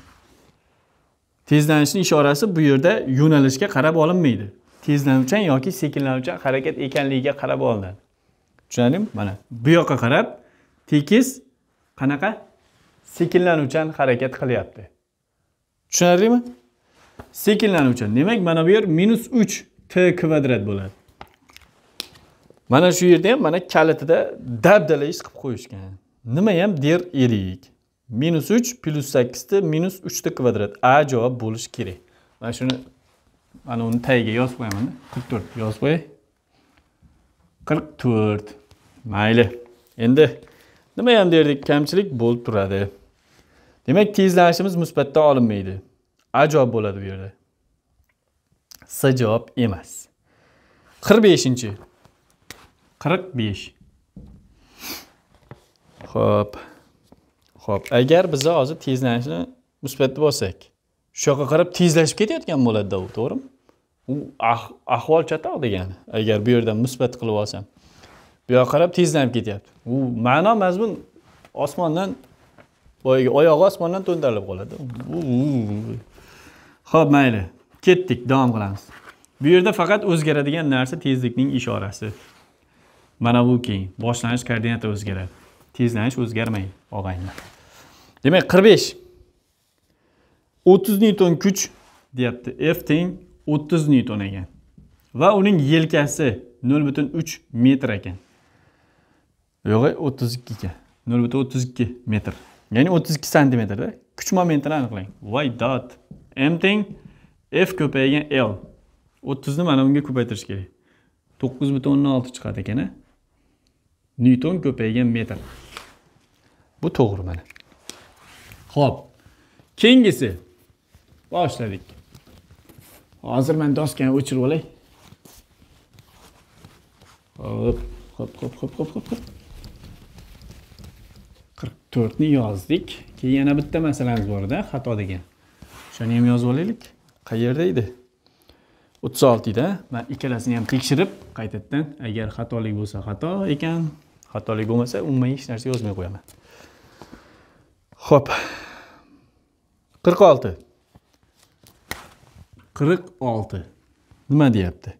[SPEAKER 1] tezlanishni ishorasi bu yerda yo'nalishga qarab olinmaydi tezlanuvchan yoki sekinlanuvchan harakat ekanligiga qarab olinadi tushunarlimi mana bu yoqqa qarab tekis qanaqa sekinlanuvchan harakat qilyapti tushunarlimi sekinlanuvchan demak mana bu yer minus uch t kvadrat bo'ladi mana shu yerda ham mana kalitida dabdala ish qilib qo'yishgan nima ham der edik minus uch plyus sakkizta minus uchta kvadrat a javob bo'lishi kerak mana shuni mana uni tagiga yozib qo'yaman qirq to'rt yozib qo'yay qirq to'rt mayli endi nima ham derdik kamchilik bo'lib turadi demak tezlashimiz musbatda olinmaydi a bo'ladi bu yerda s javob emas qirq beshinchi qirq besh ho'p ho'p agar biz hozir tezlanishni musbatda bo'lsak shu yoqqa qarab tezlashib ketayotgan bo'ladi u to'g'rimi u ah, ahvol chatoq degani agar bu yerdan musbat qilib olsam bu yoqqa qarab tezlanib ketyapti u ma'no mazmun osmondan boyagi oyog'i osmondan to'ntalib qoladi ho'p mayli ketdik davom qilamiz bu yerda faqat o'zgaradigan narsa tezlikning ishorasi mana bu keng boshlanish koordinata o'zgaradi tezlanish o'zgarmaydi og'a demak qirq besh o'ttiz newton kuch deyapti f teng o'ttiz newton ekan va uning yelkasi nol butun uch metr ekan yo'q o'ttiz ikki ekan nol butun o'ttiz ikki metr ya'ni 32 santimetrda kuch momentini aniqlang y dot m teng f ko'paygan l 30 ni mana bunga ko'paytirish kerak 9.6 chiqadi ekan nyuton ko'paygan metr bu to'g'ri mana ho'p keyingisi boshladik hozir man doskani o'chirib olay hop hop hop hop hop hop hop to'rtni yozdik keyin yana bitta masalamiz edi xato degan o'shani ham yozib olaylik qayerda edi o'ttiz oltida Men ikkalasini ham tekshirib qaytadan agar xatolik bo'lsa xato ekan xatolik bo'lmasa umuman hech narsa yozmay qo'yaman ho'p qirq olti qirq olti nima deyapti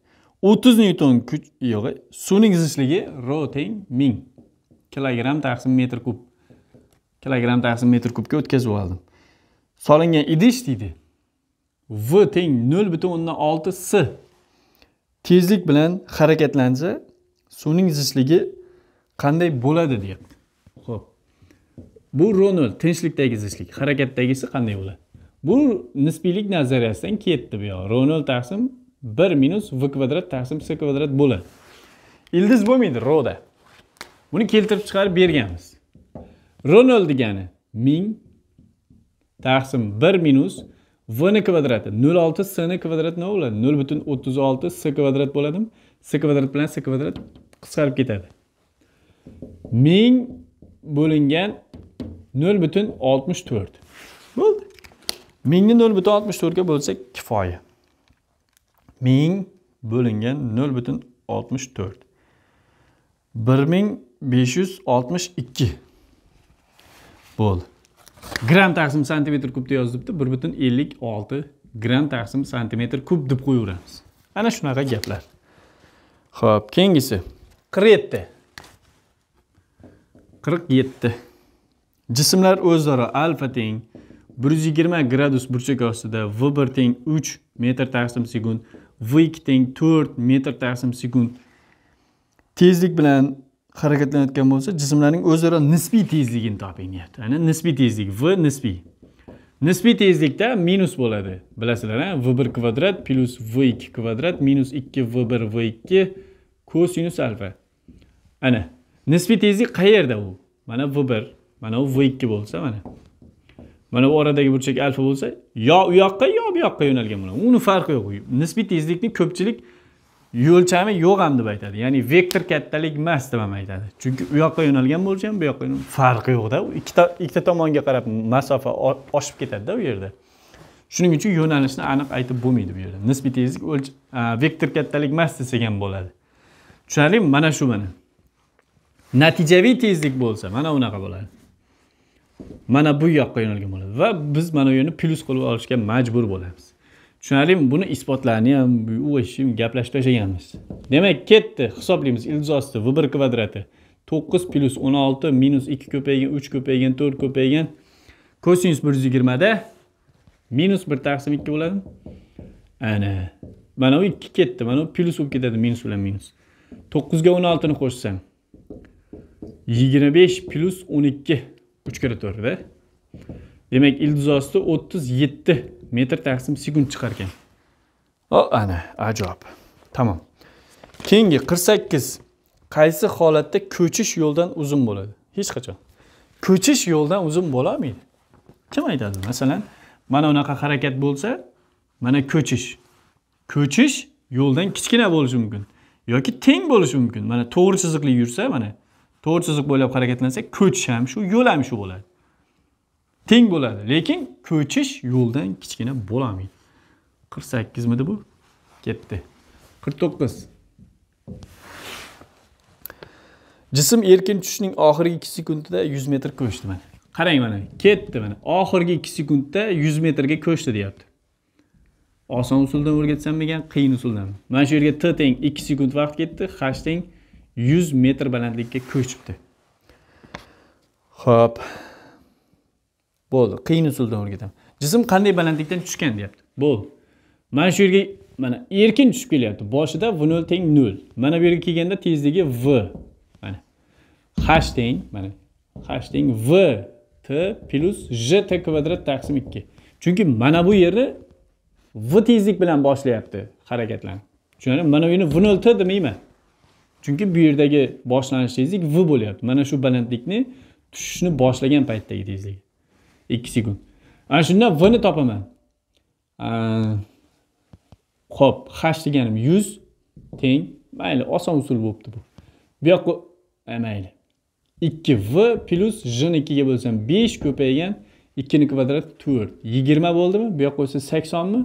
[SPEAKER 1] o'ttiz newton kuch yo'q suvning zichligi ro teng ming kilogramm taqsim metr kub kilogramm taqsim metr kubga o'tkazib oldim solingan idish deydi v teng nol butun o'ndan olti s tezlik bilan harakatlansa suvning zichligi qanday bo'ladi deyapti ho'p bu ro nol tinchlikdagi zichlik harakatdagisi qanday bo'ladi bu nisbiylik nazariyasidan ketdi bu ro nol taqsim bir minus v kvadrat taqsim s kvadrat bo'ladi ildiz bo'lmaydi roda buni keltirib chiqarib berganmiz Ronald degani 1000 taqsim 1 minus v ni kvadrati 0,6 s ni kvadrati nima bo'ladi 0,36 s kvadrat bo'ladimi? s kvadrat bilan s kvadrat qisqarib ketadi. 1000 bo'lingan 0,64. Bo'ldi. 1000 ni 0,64 ga bo'lsak kifoya. 1000 bo'lingan 0,64. 1562 bo'ldi gram taqsim santimetr kubda yozibdi bir butun ellik olti taqsim santimetr kub deb qo'yaveramiz ana shunaqa gaplar ho'p keyingisi qirq yetti qirq yetti jismlar o'zaro alfa teng bir yuz yigirma gradus burchak ostida v bir teng uch metr taqsim sekund v ikki teng to'rt metr taqsim sekund tezlik bilan harakatlanayotgan bo'lsa jismlarning o'zaro nisbiy tezligini toping deyapti ana nisbiy tezlik v nisbiy nisbiy tezlikda minus bo'ladi bilasizlar a v bir kvadrat plyus v ikki kvadrat minus ikki v bir v ikki kosinus alfa ana nisbiy tezlik qayerda u mana v bir mana u v ikki bo'lsa mana mana bu oradagi burchak alfa bo'lsa yo u yoqqa yo bu yoqqa yo'nalgan bo'ladi uni farqi yo'q nisbiy tezlikni ko'pchilik yo'lchami yo'q ham deb aytadi ya'ni vektor kattalik emas deb ham aytadi chunki u yoqqa yo'nalgan bo'lsa ham bu yoqqa farqi yo'qda ikkita ikkita tomonga qarab masofa oshib ketadida u yerda shuning uchun yo'nalishni aniq aytib bo'lmaydi bu yerda nisbiy tezlik vektor kattalik emas desak ham bo'ladi tushunarlimi mana shu mana natijaviy tezlik bo'lsa mana unaqa bo'ladi mana bu yoqqa yo'nalgan bo'ladi va biz mana bu yerni plyus qilib olishga majbur bo'lamiz tushunarlimi buni isbotlarini ham u uvashib gaplashib tashlaganmiz demak ketdi hisoblaymiz ildiz osti v bir kvadrati to'qqiz plyus o'n olti minus ikki ko'paygan uch ko'paygan to'rt ko'paygan kosinus bir yuz yigirmada minus bir taqsim ikki bo'ladimi ana mana bu ikki ketdi mana bu plyus bo'lib ketadi minus bilan minus to'qqizga o'n oltini qo'shsam yigirma besh plyus o'n ikki uch kira to'rtda demak ildiz osti o'ttiz yetti metr taqsim sekund chiqarkan o ana ajoyib tamom keyingi qirq sakkiz qaysi holatda ko'chish yo'ldan uzun bo'ladi hech qachon ko'chish yo'ldan uzun bo'lolmaydi kim aytadi masalan mana unaqa harakat bo'lsa mana ko'chish ko'chish yo'ldan kichkina bo'lishi mumkin yoki teng bo'lishi mumkin mana to'g'ri chiziqli yursa mana to'g'ri chiziq bo'ylab harakatlansa ko'chish ham shu yo'l ham shu bo'ladi teng bo'ladi lekin ko'chish yo'ldan kichkina bo'lolmaydi qirq sakkizmidi bu ketdi qirq to'qqiz jism erkin tushishning oxirgi ikki sekundida yuz metr ko'chdi mana qarang mana ketdi mana oxirgi ikki sekundda yuz metrga ko'chdi deyapti oson usuldan o'rgatsammikan qiyin usuldan mana shu yerga t teng ikki sekund vaqt ketdi h teng yuz metr balandlikka ko'chibdi ho'p bo'ldi qiyin usuldan o'rgataman jism qanday balandlikdan tushgan deyapti bo'ldi mana shu yerga mana erkin tushib kelyapti boshida v nol teng nol mana bu yerga kelganda tezligi v mana h teng mana h teng v t plyus j t kvadrat taqsim ikki chunki mana bu yerni v tezlik bilan boshlayapti harakatlarni tushunarlimi mana bu yerni v nol t demayman chunki bu yerdagi boshlanish tezlik v bo'lyapti mana shu balandlikni tushishni boshlagan paytdagi tezlik ikki sekund ana shunda vni topaman ho'p h deganim yuz teng mayli oson usul bo'libdi bu bu yoqqa mayli ikki v plyus jni ikkiga bo'lsam besh ko'paygan ikkini kvadrati to'rt yigirma bo'ldimi bu yoqqa bo'lsa saksonmi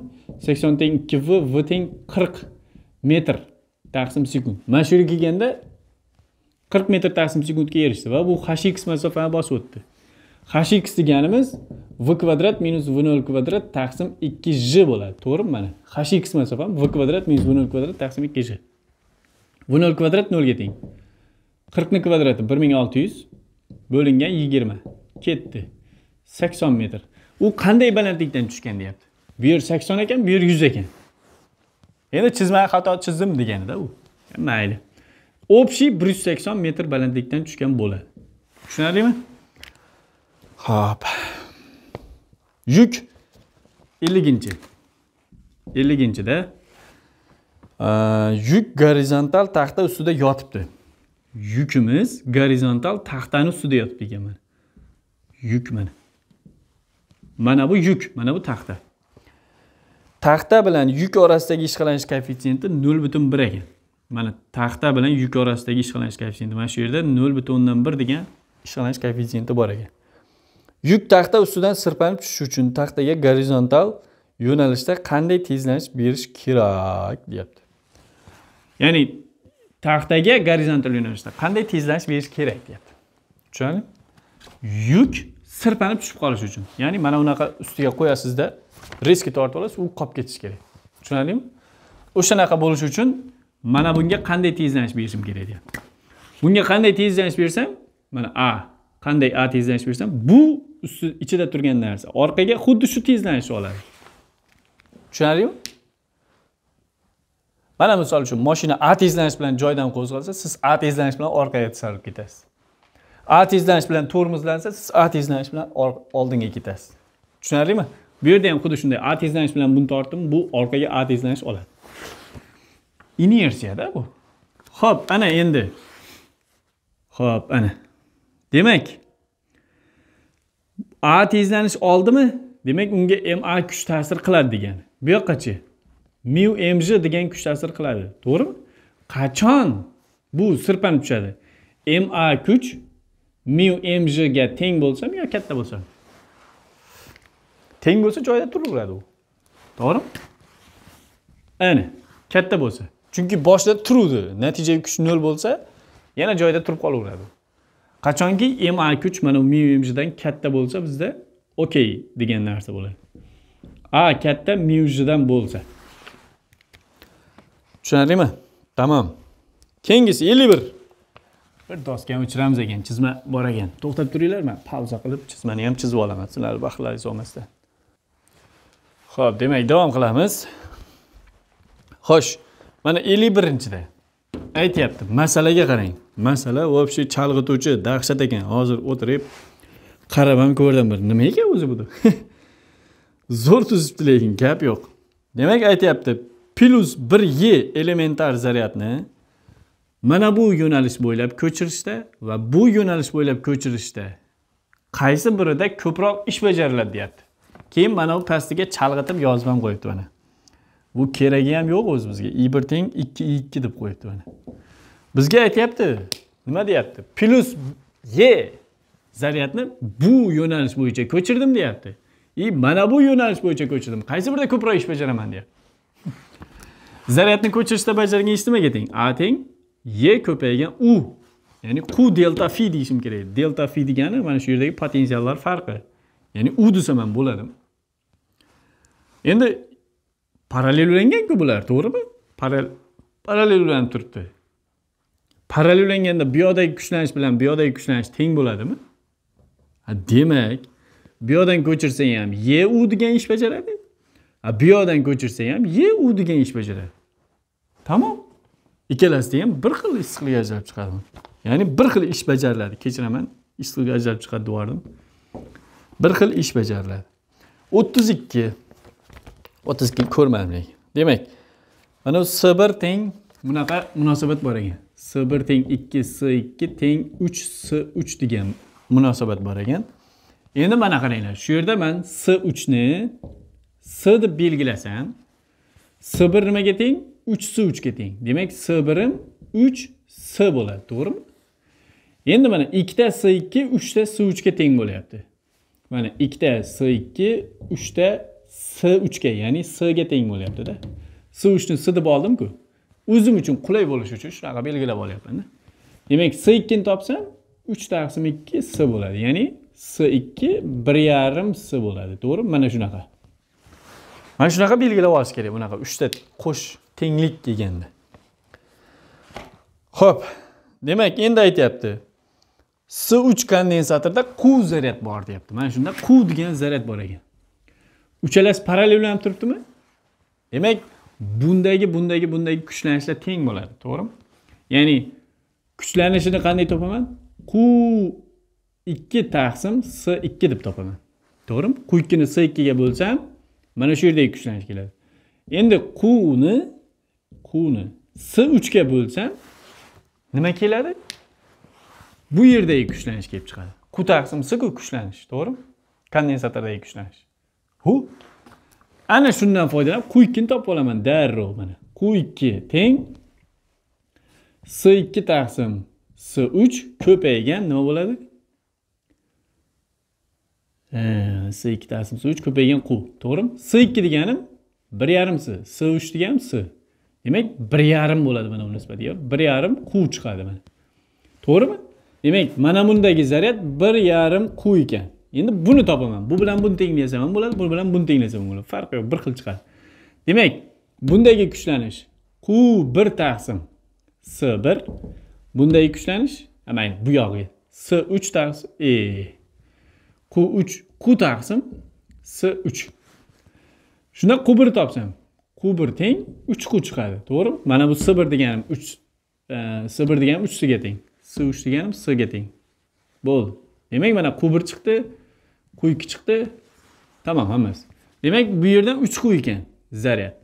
[SPEAKER 1] sakson teng ikki v v teng qirq metr taqsim sekund mana shu yerga kelganda qirq metr taqsim sekundga erishdi va bu hash x masofani bosib o'tdi qarshi x deganimiz v kvadrat minus v nol kvadrat taqsim ikki j bo'ladi to'g'rimi mana qarshi x masofam v kvadrat minus v nol kvadrat taqsim ikki j v nol kvadrat nolga teng qirqni kvadrati bir ming olti yuz bo'lingan yigirma ketdi sakson metr u qanday balandlikdan tushgan deyapti bu yer sakson ekan bu yer yuz ekan endi chizmani xato chizdim deganida u mayli общий bir yuz sakson metr balandlikdan tushgan bo'ladi tushunarlimi Hop. Yuk 50-chi. 50-chida yuk gorizontal taxta ustida yotibdi. Yukimiz gorizontal taxtani ustida yotibdi ekan mana. Yük mana. Mana bu yuk, mana bu taxta. Taxta bilan yuk orasidagi ishqalanish koeffitsiyenti 0.1 ekan. Mana taxta bilan yuk orasidagi ishqalanish koeffitsiyenti mana shu yerda 0.1 degan ishqalanish koeffitsiyenti bor ekan. yuk taxta ustidan sirpanib tushishi uchun taxtaga gorizontal yo'nalishda qanday tezlanish berish kerak deyapti ya'ni taxtaga gorizontal yo'nalishda qanday tezlanish berish kerak deyapti tushunarli yuk sirpanib tushib qolishi uchun ya'ni mana unaqa ustiga qo'yasizda reski tortib olasiz u qolib ketishi kerak tushunarlimi o'shanaqa bo'lishi uchun mana bunga qanday tezlanish berishim kerak deyapti bunga qanday tezlanish bersam mana a qanday a tezlanish bersam bu usti ichida turgan narsa orqaga xuddi shu tezlanish oladi tushunarlimi mana misol uchun moshina a tezlanish bilan joydan qo'zg'alsa siz a tezlanish bilan orqaga tisarilib ketasiz a tezlanish bilan tormozlansa siz a tezlanish bilan oldinga ketasiz tushunarlimi bu yerda ham xuddi shunday a tezlanish bilan buni tortdim bu orqaga a tezlanish oladi inersiyada bu ho'p ana endi ho'p ana demak a tezlanish oldimi demak unga ma kuch ta'sir qiladi degani bu yoqqachi mu mj degan kuch ta'sir qiladi to'g'rimi qachon bu sirpanib tushadi ma kuch mu ga teng bo'lsami yo katta bo'lsami teng bo'lsa joyida turaveradi u to'g'rimi ana katta bo'lsa chunki boshida turuvdi natijaviy kuch nol bo'lsa yana joyida turib qolaveradi qachonki ma kuch mana mu dan katta bo'lsa bizda okey degan narsa bo'ladi a katta dan bo'lsa tushunarlimi tamom keyingisi ellik bir bir doskani uchiramiz ekan chizma bor ekan to'xtab turinglar man pauza qilib chizmani ham chizib olaman sizlarni vaqtlaringiz olmasdan ho'p demak davom qilamiz xo'sh mana ellik birinchida aytyapti masalaga qarang masala вообще chalg'ituvchi dahshat ekan hozir o'tirib qarab ham ko'rdim bir nima ekan o'zi bu zo'r tuzibdi lekin gap yo'q demak aytyapti plyus bir e elementar zaryadni mana bu yo'nalish bo'ylab ko'chirishda va bu yo'nalish bo'ylab ko'chirishda qaysi birida ko'proq ish bajariladi deyapti keyin mana bu pastiga chalg'itib yozib ham qo'yibdi mana bu keragi ham yo'q o'zimizga i bir teng ikki i ikki deb qo'yibdi mana bizga aytyapti nima deyapti plyus e zaryadni bu yo'nalish bo'yicha ko'chirdim deyapti и mana bu yo'nalish bo'yicha ko'chirdim qaysi birida ko'proq ish bajaraman deyapti zaryadni ko'chirishda bajargan ish nimaga teng a teng e ko'paygan u ya'ni q delta fi deyishim kerak delta fi degani mana shu yerdagi potensiallar farqi ya'ni u desam ham bo'ladi endi parallel ulanganku bular to'g'rimi parallel ulanib turibdi parallel ulanganda bu yoqdagi kuchlanish bilan bu yoqdagi kuchlanish teng bo'ladimi demak bu yoqdan ko'chirsang ham ye u degan ish bajaradi bu yoqdan ko'chirsang ham ye u degan ish bajaradi tamom ikkalasida ham bir xil issiqlik ajralib chiqadi ya'ni bir xil ish bajariladi kechiraman issiqlik ajralib chiqadi yubordim bir xil ish bajariladi o'ttiz ikki o'ttizga is ko'rmadim lekin demak mana s bir teng bunaqa munosabat bor ekan s bir teng ikki s ikki teng uch s uch degan munosabat bor ekan endi mana qaranglar shu yerda man s uchni s deb belgilasam s bir nimaga teng uch s uchga teng demak s birim uch s bo'ladi to'g'rimi endi mana ikkita s ikki uchta s uchga teng bo'lyapti mana ikkita s ikki uchta s 3 ga ya'ni s ga teng bo'lyaptida s 3 ni s deb oldim-ku. O'zim uchun qulay bo'lishi uchun shunaqa belgilab olyapman-da. Demak, s 2 ni topsam 3 2 s bo'ladi. Ya'ni s 2 1.5 s bo'ladi, to'g'rimi? Mana shunaqa. Mana shunaqa belgilab olish kerak bunaqa 3 ta qo'sh tenglik deganda. Xo'p. Demak, endi aytyapti. S3 kondensatorda Q zaryad bor deyapti. Mana shunda Q degan zaryad bor ekan. uchalasi parallel ham turibdimi demak bundagi bundagi bundagi kuchlanishlar teng bo'ladi to'g'rimi ya'ni kuchlanishini qanday topaman qu ikki taqsim s ikki deb topaman to'g'rimi qu ikkini s ikkiga bo'lsam mana shu yerdagi kuchlanish keladi endi quni quni s uchga bo'lsam nima keladi bu yerdagi kuchlanish kelib chiqadi qu taqsim sku kuchlanish to'g'rimi kondensatordagi kuchlanish hu ana shundan foydalanib q ikkini topib olaman darrov mana q ikki teng s ikki taqsim s uch ko'paygan nima bo'ladi s ikki taqsim s uch ko'paygan q to'g'rimi s ikki deganim bir yarim s s uch deganim s demak bir yarim bo'ladi mana bu nisbatiga bir yarim q chiqadi mana to'g'rimi demak mana bundagi zaryad bir yarim q ekan endi buni topaman bu bilan buni tenglasam ham bo'ladi bu bilan buni tenglasam ham bo'ladi farqi yo'q bir xil chiqadi demak bundagi kuchlanish q bir taqsim s bir bundagi kuchlanish mayli bu yog'iga s uch taqsim e q uch q taqsim s uch shunda q bir topsam q bir teng uch q chiqadi to'g'rimi mana bu s bir deganim uch e, s bir deganim uch sga teng s uch deganim sga teng bo'ldi demak mana q bir chiqdi quyi chiqdi tamom hammasi demak bu yerdan uch quy ekan zaryad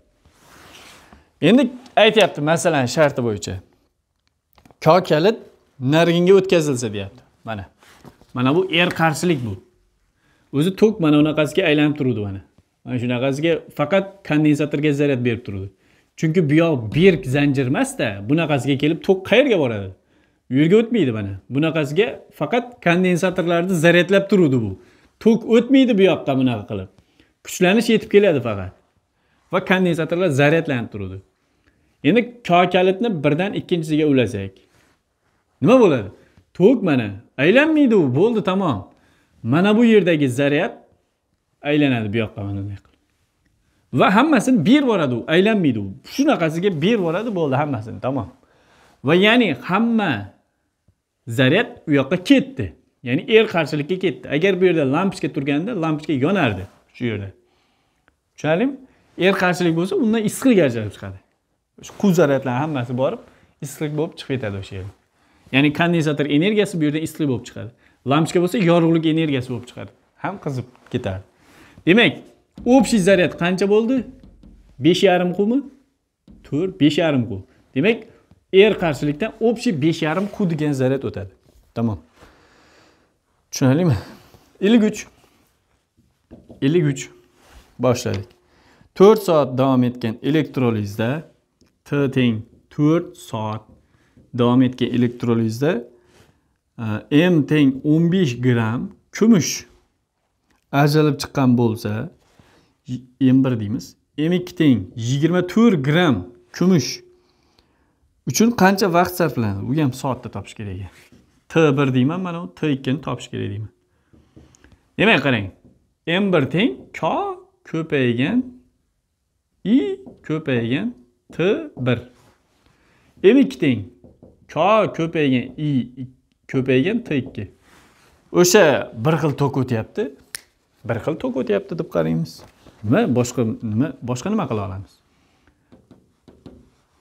[SPEAKER 1] endi aytyapti masalan sharti bo'yicha ko kalit narginga o'tkazilsa deyapti mana mana bu er qarshilik bu o'zi tok mana bunaqasiga aylanib turuvdi mana mana shunaqasiga faqat kondensatorga zaryad berib turuvdi chunki bu yoq berk zanjir emasda bunaqasiga kelib tok qayerga boradi u yerga o'tmaydi mana bunaqasiga faqat kondensatorlarni zaryadlab turuvdi bu tok o'tmaydi bu yoqqa bunaqa qilib kuchlanish yetib keladi faqat va kondensatorlar zaryadlanib turadi endi kokalitni birdan ikkinchisiga ulasak nima bo'ladi tok mana aylanmaydi u bo'ldi tamom mana bu yerdagi zaryad aylanadi bu yoqqa mana bunday qilib va hammasini berib yuboradi u aylanmaydi u shunaqasiga berib yuboradi bo'ldi hammasini tamom va ya'ni hamma zaryad u yoqqa ketdi ya'ni er qarshilikka ketdi agar bu yerda lampochka turganda lampochka yonardi shu yerda tushunarlimi er qarshilik bo'lsa undan issiqlik ajralib chiqadi shu quv zaryadlari hammasi borib issiqlik bo'lib chiqib ketadi o'sha yerda ya'ni kondensator energiyasi bu yerda issiqlik bo'lib chiqadi lampochka bo'lsa yorug'lik energiyasi bo'lib chiqadi ham qizib ketadi demak общий zaryad qancha bo'ldi besh yarim qumi to'rt besh yarim qu demak er qarshilikdan общий besh yarim qu degan zaryad o'tadi tamom Tushunarlimi? 53 53 boshladik. 4 soat davom etgan elektrolizda T teng 4 soat davom etgan elektrolizda M teng 15 gram kumush ajralib chiqqan bo'lsa M1 deymiz. M2 teng 24 gram kumush uchun qancha vaqt sarflanadi? Bu ham soatda topish kerak ekan. 1 deyman, mana u T2 ni topish kerak deyman. Demak, qarang. M1 teng K ko'paygan I ko'paygan T1. M2 teng K ko'paygan I ko'paygan T2. O'sha bir xil tok o'tyapti. Bir xil tok o'tyapti deb qaraymiz. Nima boshqa nima boshqa nima qila olamiz?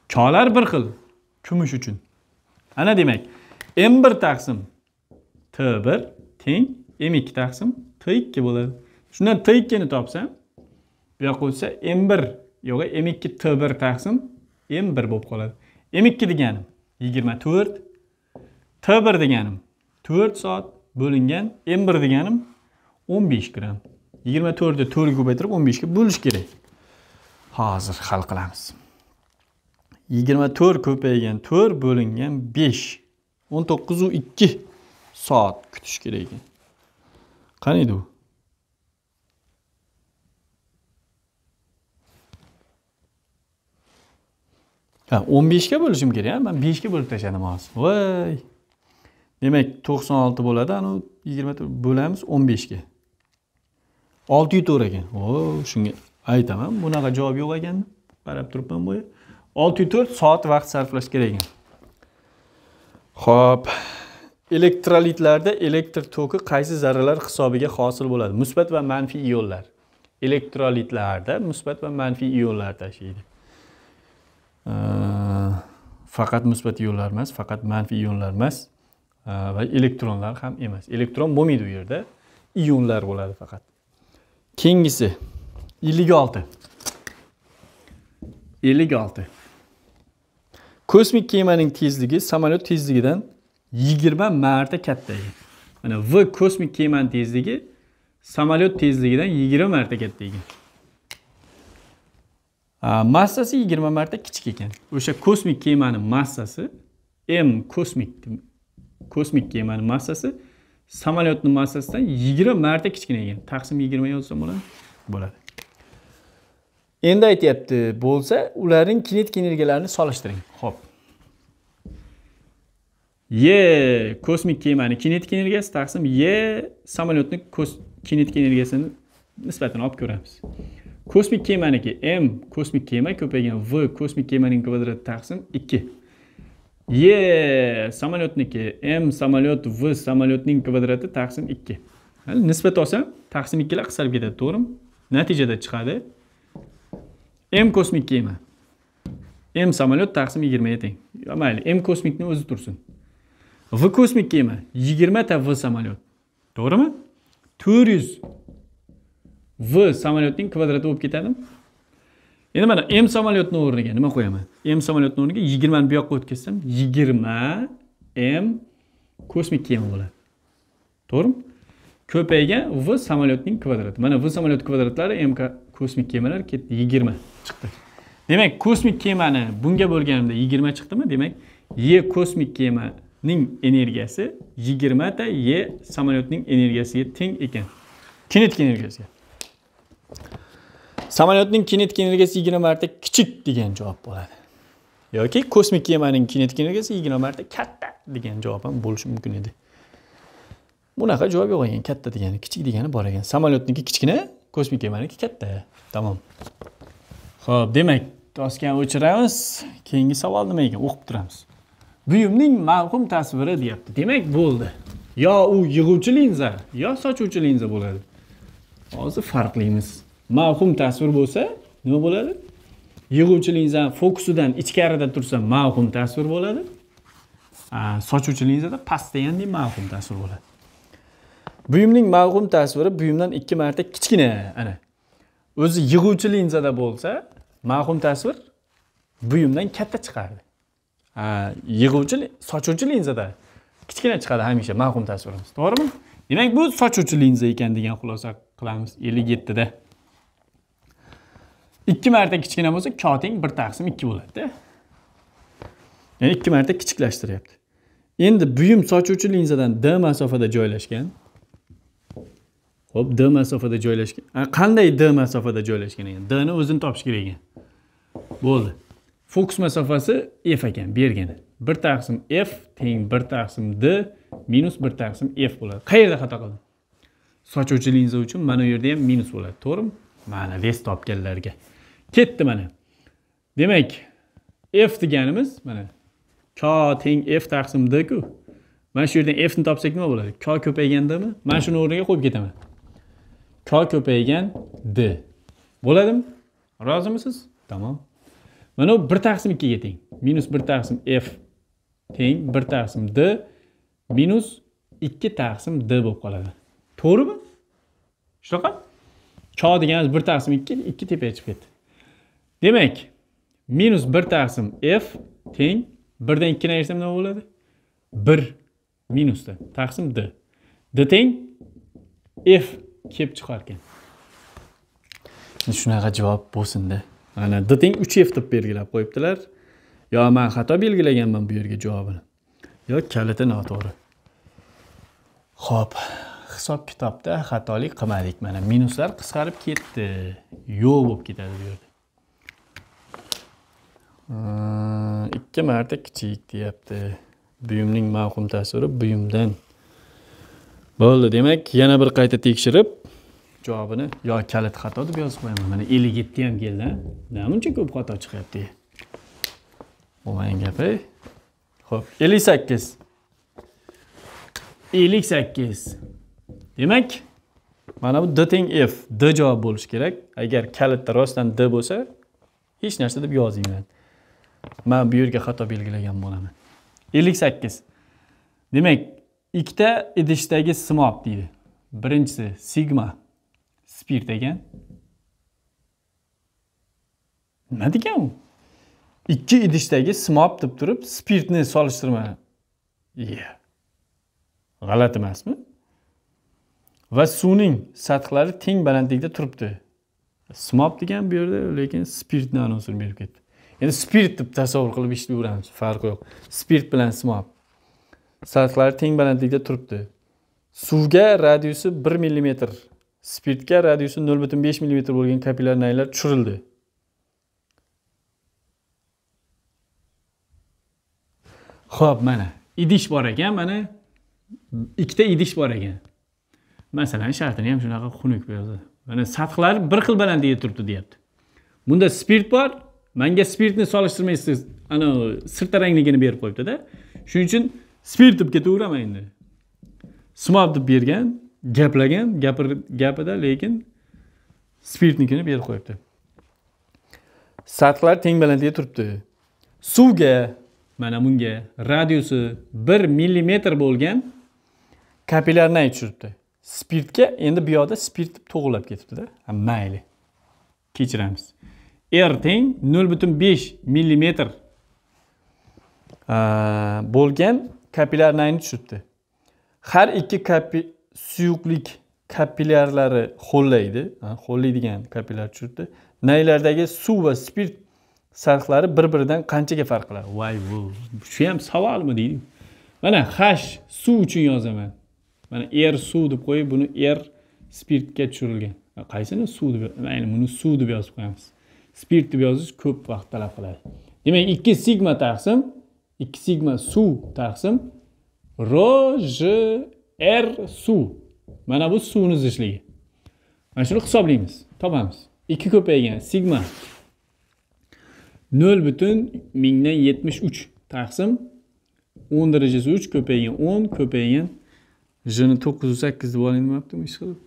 [SPEAKER 1] Cholar bir xil kumush uchun. Ana demak, m1 taqsim t1 teng m2 taqsim t2 bo'ladi shundan t2 ni topsam bu yoqqa o'tsa m1 yo'q m2 t1 taqsim m1 bo'lib qoladi m2 deganim 24 t1 deganim 4 soat bo'lingan m1 deganim 15 gram 24 ni 4 ga ko'paytirib 15 ga bo'lish kerak hozir hal qilamiz 24 ko'paygan 4 bo'lingan 5 o'n to'qqizu ikki soat kutish kerak ekan qani edi u ha o'n beshga bo'lishim kerak a man beshga bo'lib tashladim hozir voy demak to'qson olti bo'ladi anavi yigirma to'rt bo'lamiz o'n beshga olti yuz to'rt ekan o shunga aytaman bunaqa javob yo'q ekan qarab turibman boya olti yuz to'rt soat vaqt sarflash kerak ekan Xo'p, elektrolitlarda elektr toki qaysi zarralar hisobiga hosil bo'ladi? Musbat va manfiy ionlar. Elektrolitlarda musbat va manfiy ionlar tashiydi. Faqat musbat ionlar emas, faqat manfiy ionlar emas va elektronlar ham emas. Elektron bo'lmaydi u yerda, ionlar bo'ladi faqat. Keyingisi 56. 56 kosmik kemaning tezligi samolyot tezligidan 20 marta katta ekan mana v kosmik kemani tezligi samolyot tezligidan 20 marta katta ekan massasi 20 marta kichik ekan o'sha kosmik kemani massasi m kosmik kosmik kemani massasi samolyotni massasidan 20 marta kichkina ekan taqsim 20 yozsam bo'ladi bo'ladi endi aytyapti bo'lsa ularning kinetik energiyalarini solishtiring ho'p e kosmik kemani kinetik energiyasi taqsim e samolyotni kinetik energiyasini nisbatini olib ko'ramiz kosmik kemaniki m kosmik kema ko'paygan v kosmik kemaning kvadrati taqsim ikki e samolyotniki m samolyot v samolyotning kvadrati taqsim ikki nisbat olsam taqsim ikkilar qisqarib ketadi to'g'rimi natijada chiqadi m kosmik kema m samolyot taqsim yigirmaga teng mayli m kosmikni o'zi tursin v kosmik kema yigirmata v samolyot to'g'rimi to'rt yuz v samolyotning kvadrati bo'lib ketadimi endi mana m samolyotni o'rniga nima qo'yaman m samolyotni o'rniga yigirmani bu yoqqa o'tkazsam yigirma m kosmik kema bo'ladi to'g'rimi ko'paygan v samolyotning kvadrati mana v samolyot kvadratlari m kosmik kemalar ketdi yigirma chiqdi demak kosmik kemani bunga bo'lganimda yigirma chiqdimi demak e kosmik kemaning energiyasi yigirmata e samolyotning energiyasiga teng ekan kinetik energiyasiga samolyotning kinetik energiyasi yigirma marta kichik degan javob bo'ladi yoki kosmik kemaning kinetik energiyasi yigirma marta katta degan javob ham bo'lishi mumkin edi bunaqa javob yo'q ekan katta degani kichik degani bor ekan samolyotniki kichkina kosmik kemaniki katta tamom ho'p demak toskani o'chiramiz keyingi savol nima ekan o'qib turamiz buyumning mavhum tasviri deyapti demak bo'ldi yo u yig'uvchi linza yo sochuvchi linza bo'ladi hozir farqlimiz mavhum tasvir bo'lsa nima bo'ladi yig'uvchi linza fokusidan ichkarida tursa mavhum tasvir bo'ladi sochuvchi linzada pastda yanada mavhum tasvir bo'ladi buyumning mag'um tasviri buyumdan ikki marta kichkina ana o'zi yig'uvchi linzada bo'lsa mag'um tasvir buyumdan katta chiqadi yig'uvchi sochuvchi linzada kichkina chiqadi hamisha mag'um tasvirimiz to'g'rimi demak bu sochuvchi linza ekan degan xulosa qilamiz ellik yettida ikki marta kichkina bo'lsa koting teng bir taqsim ikki bo'ladida ya'ni ikki marta kichiklashtirilyapti endi buyum sochuvchi linzadan d masofada joylashgan ho'p d masofada joylashgan qanday d masofada joylashgan ekan dni o'zini topish kerak ekan bo'ldi fokus masofasi f ekan bergan bir taqsim f teng bir taqsim d minus bir taqsim f bo'ladi qayerda xato qildim sochuvchi linza uchun mana bu yerda ham minus bo'ladi to'g'rimi mana vest topganlarga ketdi mana demak f deganimiz mana k teng f taqsim d ku mana shu yerdan fni topsak nima bo'ladi k ko'paygandami mana shuni o'rniga qo'yib ketaman ko ko'paygan d bo'ladimi rozimisiz tamom mana u bir taqsim ikkiga teng minus bir taqsim f teng bir taqsim d minus ikki taqsim d bo'lib qoladi to'g'rimi shunaqa cho deganimiz bir taqsim ikki ikki tepaga chiqib ketdi demak minus bir taqsim f teng birdan ikkini ayirsam nima bo'ladi bir minusda taqsim d d teng f kelib chiqarkan shunaqa javob bo'lsinda ana d teng uch f deb belgilab qo'yibdilar yo man xato belgilaganman bu yerga javobini yo kaliti noto'g'ri ho'p hisob kitobda xatolik qilmadik mana minuslar qisqarib ketdi yo'q bo'lib ketadi bu yerda ikki marta kichik deyapti buyumning mavhum tasviri buyumdan bo'ldi demak yana bir qayta tekshirib javobini yo kalit xato deb yozib qo'yaman mana ellik yetti ham keldi nima buncha ko'p xato chiqyapti bo'lmagan gap ho'p ellik sakkiz ellik sakkiz demak mana bu d teng f d javob bo'lishi kerak agar kalitda rostdan d bo'lsa hech narsa deb yozmayman man bu yerga xato belgilagan bo'laman ellik sakkiz demak ikkita idishdagi simob deydi birinchisi sigma spirt ekan nima degan u ikki idishdagi simob deb turib spirtni solishtirma g'alati emasmi va suvning sathlari teng balandlikda turibdi simob degan bu yerda lekin spirtni anonsini berib ketdi endi spirt deb tasavvur qilib ishlayveramiz farqi yo'q spirt bilan simob sariqlari teng balandlikda turibdi suvga radiusi bir millimetr spirtga radiusi nol butun besh millimetr bo'lgan kapillar naylar tushirildi ho'p mana idish bor ekan mana ikkita idish bor ekan masalan shartini ham shunaqa xunuk mana sathlar bir xil balandlikda turibdi deyapti bunda spirt bor manga spirtni solishtirmaysiz anavi rangligini berib qo'yibdida shuning uchun spir deb ketaveraman endi smab deb bergan gaplagan gapir gapida lekin spirtnikini berib qo'yibdi sathlar teng balandlikda turibdi suvga mana bunga radiusi bir millimetr bo'lgan kapillarni tushiribdi spirtga endi bu yoqda spirt deb to'g'irlab ketibdida mayli kechiramiz r teng nol butun besh millimetr bo'lgan kapillarlarni tushibdi har ikki kapi suyuqlik kapillarlari ho'llaydi ho'llaydigan kapillar tushibdi naylardagi suv va spirt sarflari bir biridan qanchaga farq qiladi voy vo shu ham savolmi deydi mana hash suv uchun yozaman mana er suv deb qo'yib buni er spirtga tushirilgan qaysini suv deb mayli buni suv deb yozib qo'yamiz spirt deb yozish ko'p vaqt talab qiladi demak ikki sigma taqsim 2 sigma suv taqsim ro r suv mana bu suvni zichligi mana shuni hisoblaymiz topamiz 2 ko'paygan sigma nol butun mingdan yetmish uch taqsim o'n darajasi uch ko'paygan o'n ko'paygan 908 to'qqiz yuz sakkiz deb ish qilib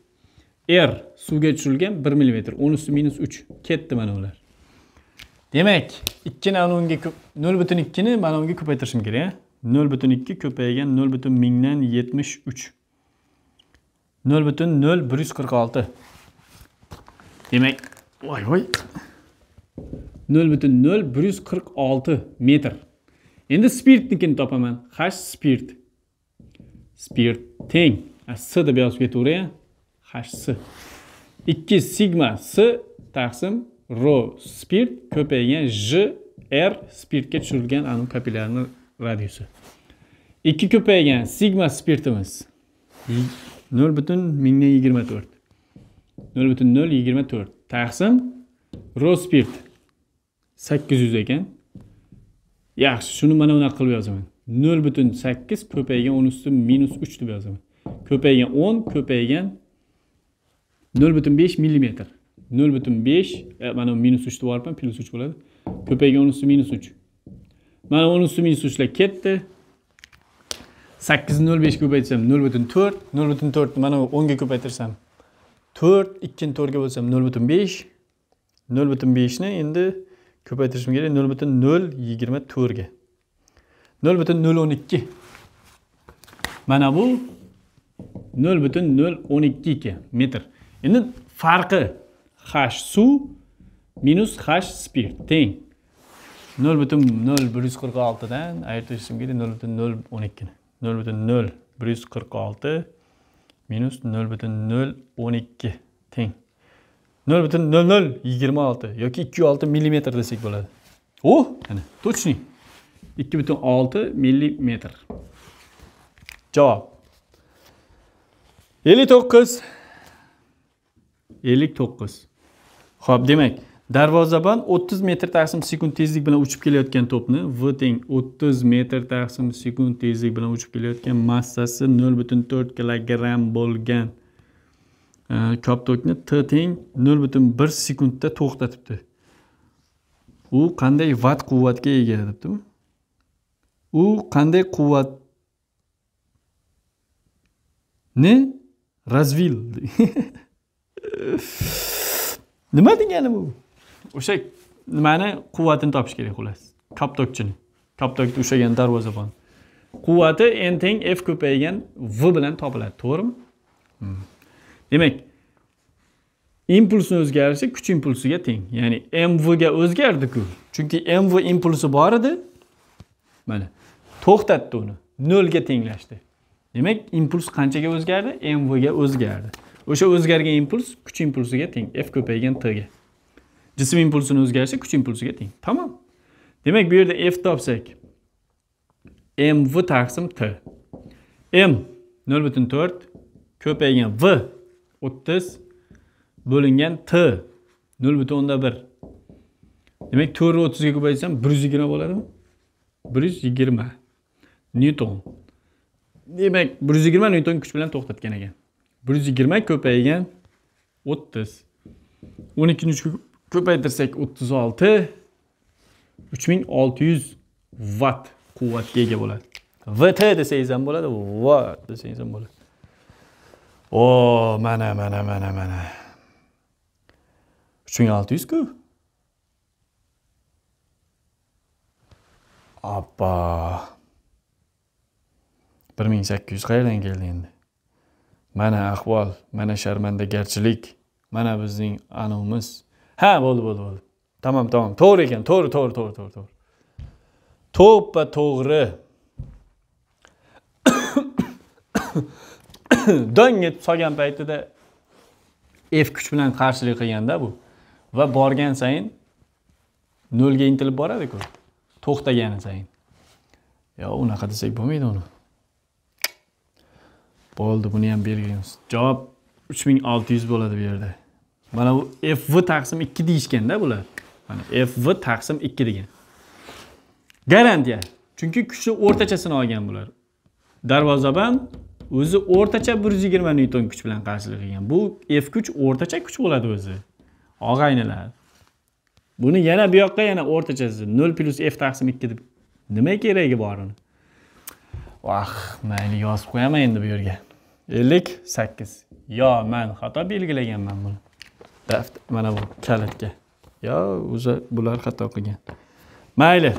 [SPEAKER 1] r suvga tushirilgan bir millimetr o'n usti minus uch ketdi mana ular demak 2 ana unga nol butun ikkini mana unga ko'paytirishim kerak nol butun ikki ko'paygan nol bütün mingdan yetmish uch nol bütün nol bir yuz qirq olti demak voy voy nol butun nol bir yuz qirq olti metr endi spirtnikini topaman h spirit? spirt teng s deb yozib ketaveray Kaç s ikki sigma s taqsim ro spirt ko'paygan j r spirtga tushirilgan anom kapillarni radiusi ikki ko'paygan sigma spirtimiz nol butun mingdan yigirma to'rt nol butun nol yigirma to'rt taqsim ro spirt sakkiz yuz ekan yaxshi shuni mana bunaqa qilib yozaman nol butun sakkiz ko'paygan o'n usti minus uch deb yozaman ko'paygan o'n ko'paygan nol butun besh millimetr nol butun besh e, mana minus uchni boribman plus 3 bo'ladi Köpeğe 10 üstü minus 3. mana 10 üstü minus uchlar ketdi sakkizni nol 0 ko'paytirsam nol 0 bütün 4. butun to'rtni mana o'nga ko'paytirsam 4. ikkini to'rtga bo'lsam nol butun besh nol butun beshni endi ko'paytirishim kerak nol butun nol 0 bütün 0 20 nol 0 bütün mana bu Bana bu 0 bütün 0 ekan metr endi farqi H-su minus H spirt teng 0.0146 dan nol bir yuz qirq oltidan ayirtirishim kerak nol butun nol minus nol teng 0.0026 yoki 2.6 mm desak bo'ladi u mana точный ikki butun javob 59 59 ho'p demak darvozabon 30 metr taqsim sekund tezlik bilan uchib kelayotgan to'pni v teng 30 metr taqsim sekund tezlik bilan uchib kelayotgan massasi 0.4 kilogramm bo'lgan koptokni t teng 0.1 sekundda to'xtatibdi u qanday vatt quvvatga ega debdimi u qanday quvvat ne razvil nima degani bu o'sha nimani quvvatini topish kerak xullas koptokchini koptokni ushlagan darvozabon quvvati n teng f ko'paygan v bilan topiladi to'g'rimi hmm. demak impulsni o'zgarishi kuch impulsiga teng ya'ni mvga o'zgardiku chunki mv impulsi bor edi mana to'xtatdi uni nolga tenglashdi demak impuls qanchaga o'zgardi mvga o'zgardi o'sha o'zgargan impuls kuch impulsiga teng f ko'paygan t ga jism impulsini o'zgarishi kuch impulsiga teng tamom demak bu yerda f topsak mv taqsim t m nol butun to'rt ko'paygan v o'ttiz bo'lingan t nol butun o'nda bir demak to'rtni o'ttizga ko'paysam bir yuz yigirma bo'ladimi bir yuz yigirma nyuton demak bir yuz yigirma nyuton kuch bilan to'xtatgan ekan bir yuz yigirma ko'paygan o'ttiz o'n ikkini uchga ko'paytirsak o'ttiz olti uch ming olti yuz vatt quvvatga ega bo'ladi vt desangiz ham bo'ladi Watt desangiz ham bo'ladi o mana mana mana mana uch ming olti yuzku oppa bir ming sakkiz yuz qayerdan keldi endi mana ahvol mana sharmandagarchilik mana bizning anuvimiz ha bo'ldi bo'ldi bo'ldi tamom tamom to'g'ri ekan to'g'ri to'g'ri to'g'ri to'g'ri to'g'ri to'ppa to'g'ri dong etib solgan paytida f kuch bilan qarshilik qilganda bu va borgan sayin nolga intilib boradiku to'xtagani sayin yo unaqa desak bo'lmaydi uni bo'ldi buni ham belgilaymiz javob 3600 bo'ladi bu yerda mana bu fv taqsim 2 deyishganda bular mana fv taqsim 2 degan garantiya chunki kuchni o'rtachasini olgan bular darvozabon o'zi o'rtacha bir yuz yigirma newton kuch bilan qarshilik qilgan bu f kuch o'rtacha kuch bo'ladi o'zi og'aynilar buni yana bu yoqqa yana o'rtachasi nol plyus f taqsim ikki deb nima keragi bor uni vah mayli yozib qo'yaman endi bu yerga ellik sakkiz yo man xato belgilaganman buni daft mana bu kalitga yo o'zi bular xato qilgan mayli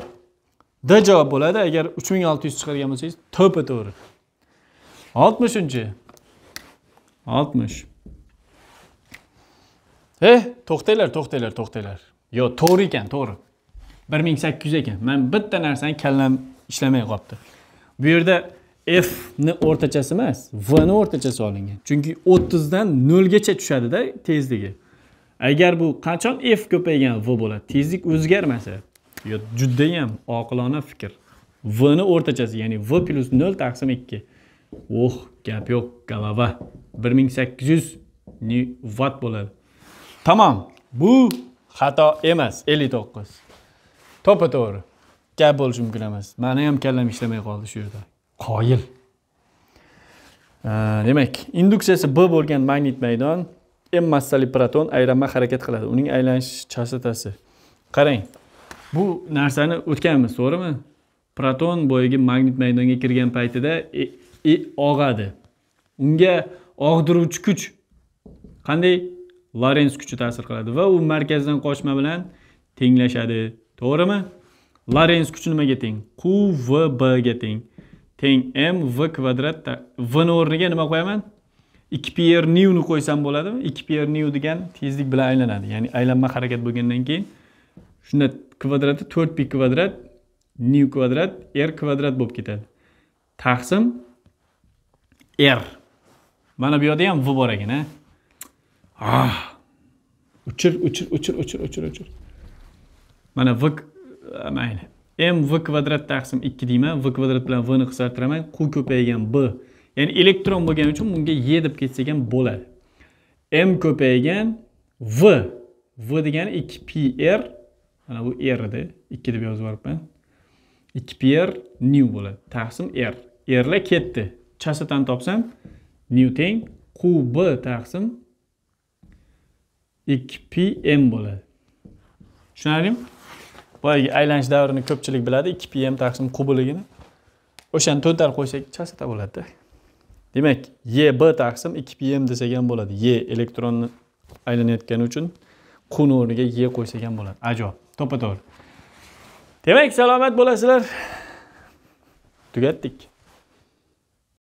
[SPEAKER 1] d javob bo'ladi agar uch ming olti yuz chiqargan bo'lsangiz to'ppa to'g'ri oltmishinchi oltmish e to'xtanglar to'xtanglar to'xtanglar yo to'g'ri ekan to'g'ri bir ming sakkiz yuz ekan man bitta narsani kallam ishlamay qolibdi bu yerda f ni o'rtachasi emas v ni o'rtachasi olingan chunki 30 dan 0 gacha tushadida tezligi agar bu qachon f ko'paygan v bo'ladi tezlik o'zgarmasa yo judayam oqilona fikr v ni o'rtachasi ya'ni v plyus 0 taqsim 2 oh gap yo'q galava 1800 vat bo'ladi tamom bu xato emas 59 to'ppa to'g'ri gap bo'lishi mumkin emas mani ham kallam ishlamay qoldi shu yerda qoyil demak induksiyasi b bo'lgan magnit maydon m massali proton aylanma harakat qiladi uning aylanish chastotasi qarang bu narsani o'tganmiz to'g'rimi proton boyagi magnit maydonga kirgan paytida e, e, og'adi unga og'diruvchi kuch qanday Lorentz kuchi ta'sir qiladi va u markazdan qochma bilan tenglashadi to'g'rimi Lorentz kuchi nimaga teng ga teng teng m v kvadratda v ni o'rniga nima qo'yaman pr new ni qo'ysam bo'ladimi 2 pr new degan tezlik bilan aylanadi ya'ni aylanma harakat bo'lgandan keyin shunda kvadrati 4 pi kvadrat new kvadrat r kvadrat bo'lib ketadi taqsim r mana bu yoqda ham v bor ekan a ah! uchir uchir uchir uchir uchir uchir mana v mayli m v kvadrat taqsim 2 deyman v kvadrat bilan v ni qisqartiraman q ko'paygan b ya'ni elektron bo'lgani uchun bunga e deb ketsak ham bo'ladi m ko'paygan v v degani 2 pi r mana bu r edi 2 deb yozib yuboribman 2 pi r new bo'ladi taqsim r rlar ketdi chastotani topsam new teng q b taqsim 2 pi m bo'ladi tushunarlimi boyagi aylanish davrini ko'pchilik biladi ikki pm taqsim qubiligini o'shani to'ntarib qo'ysak chasata bo'ladida demak yb taqsim ikki pm desak ham bo'ladi y elektronni aylanayotgani uchun quni o'rniga e qo'ysak ham bo'ladi ajoyib to'ppa to'g'ri demak salomat bo'lasizlar tugatdik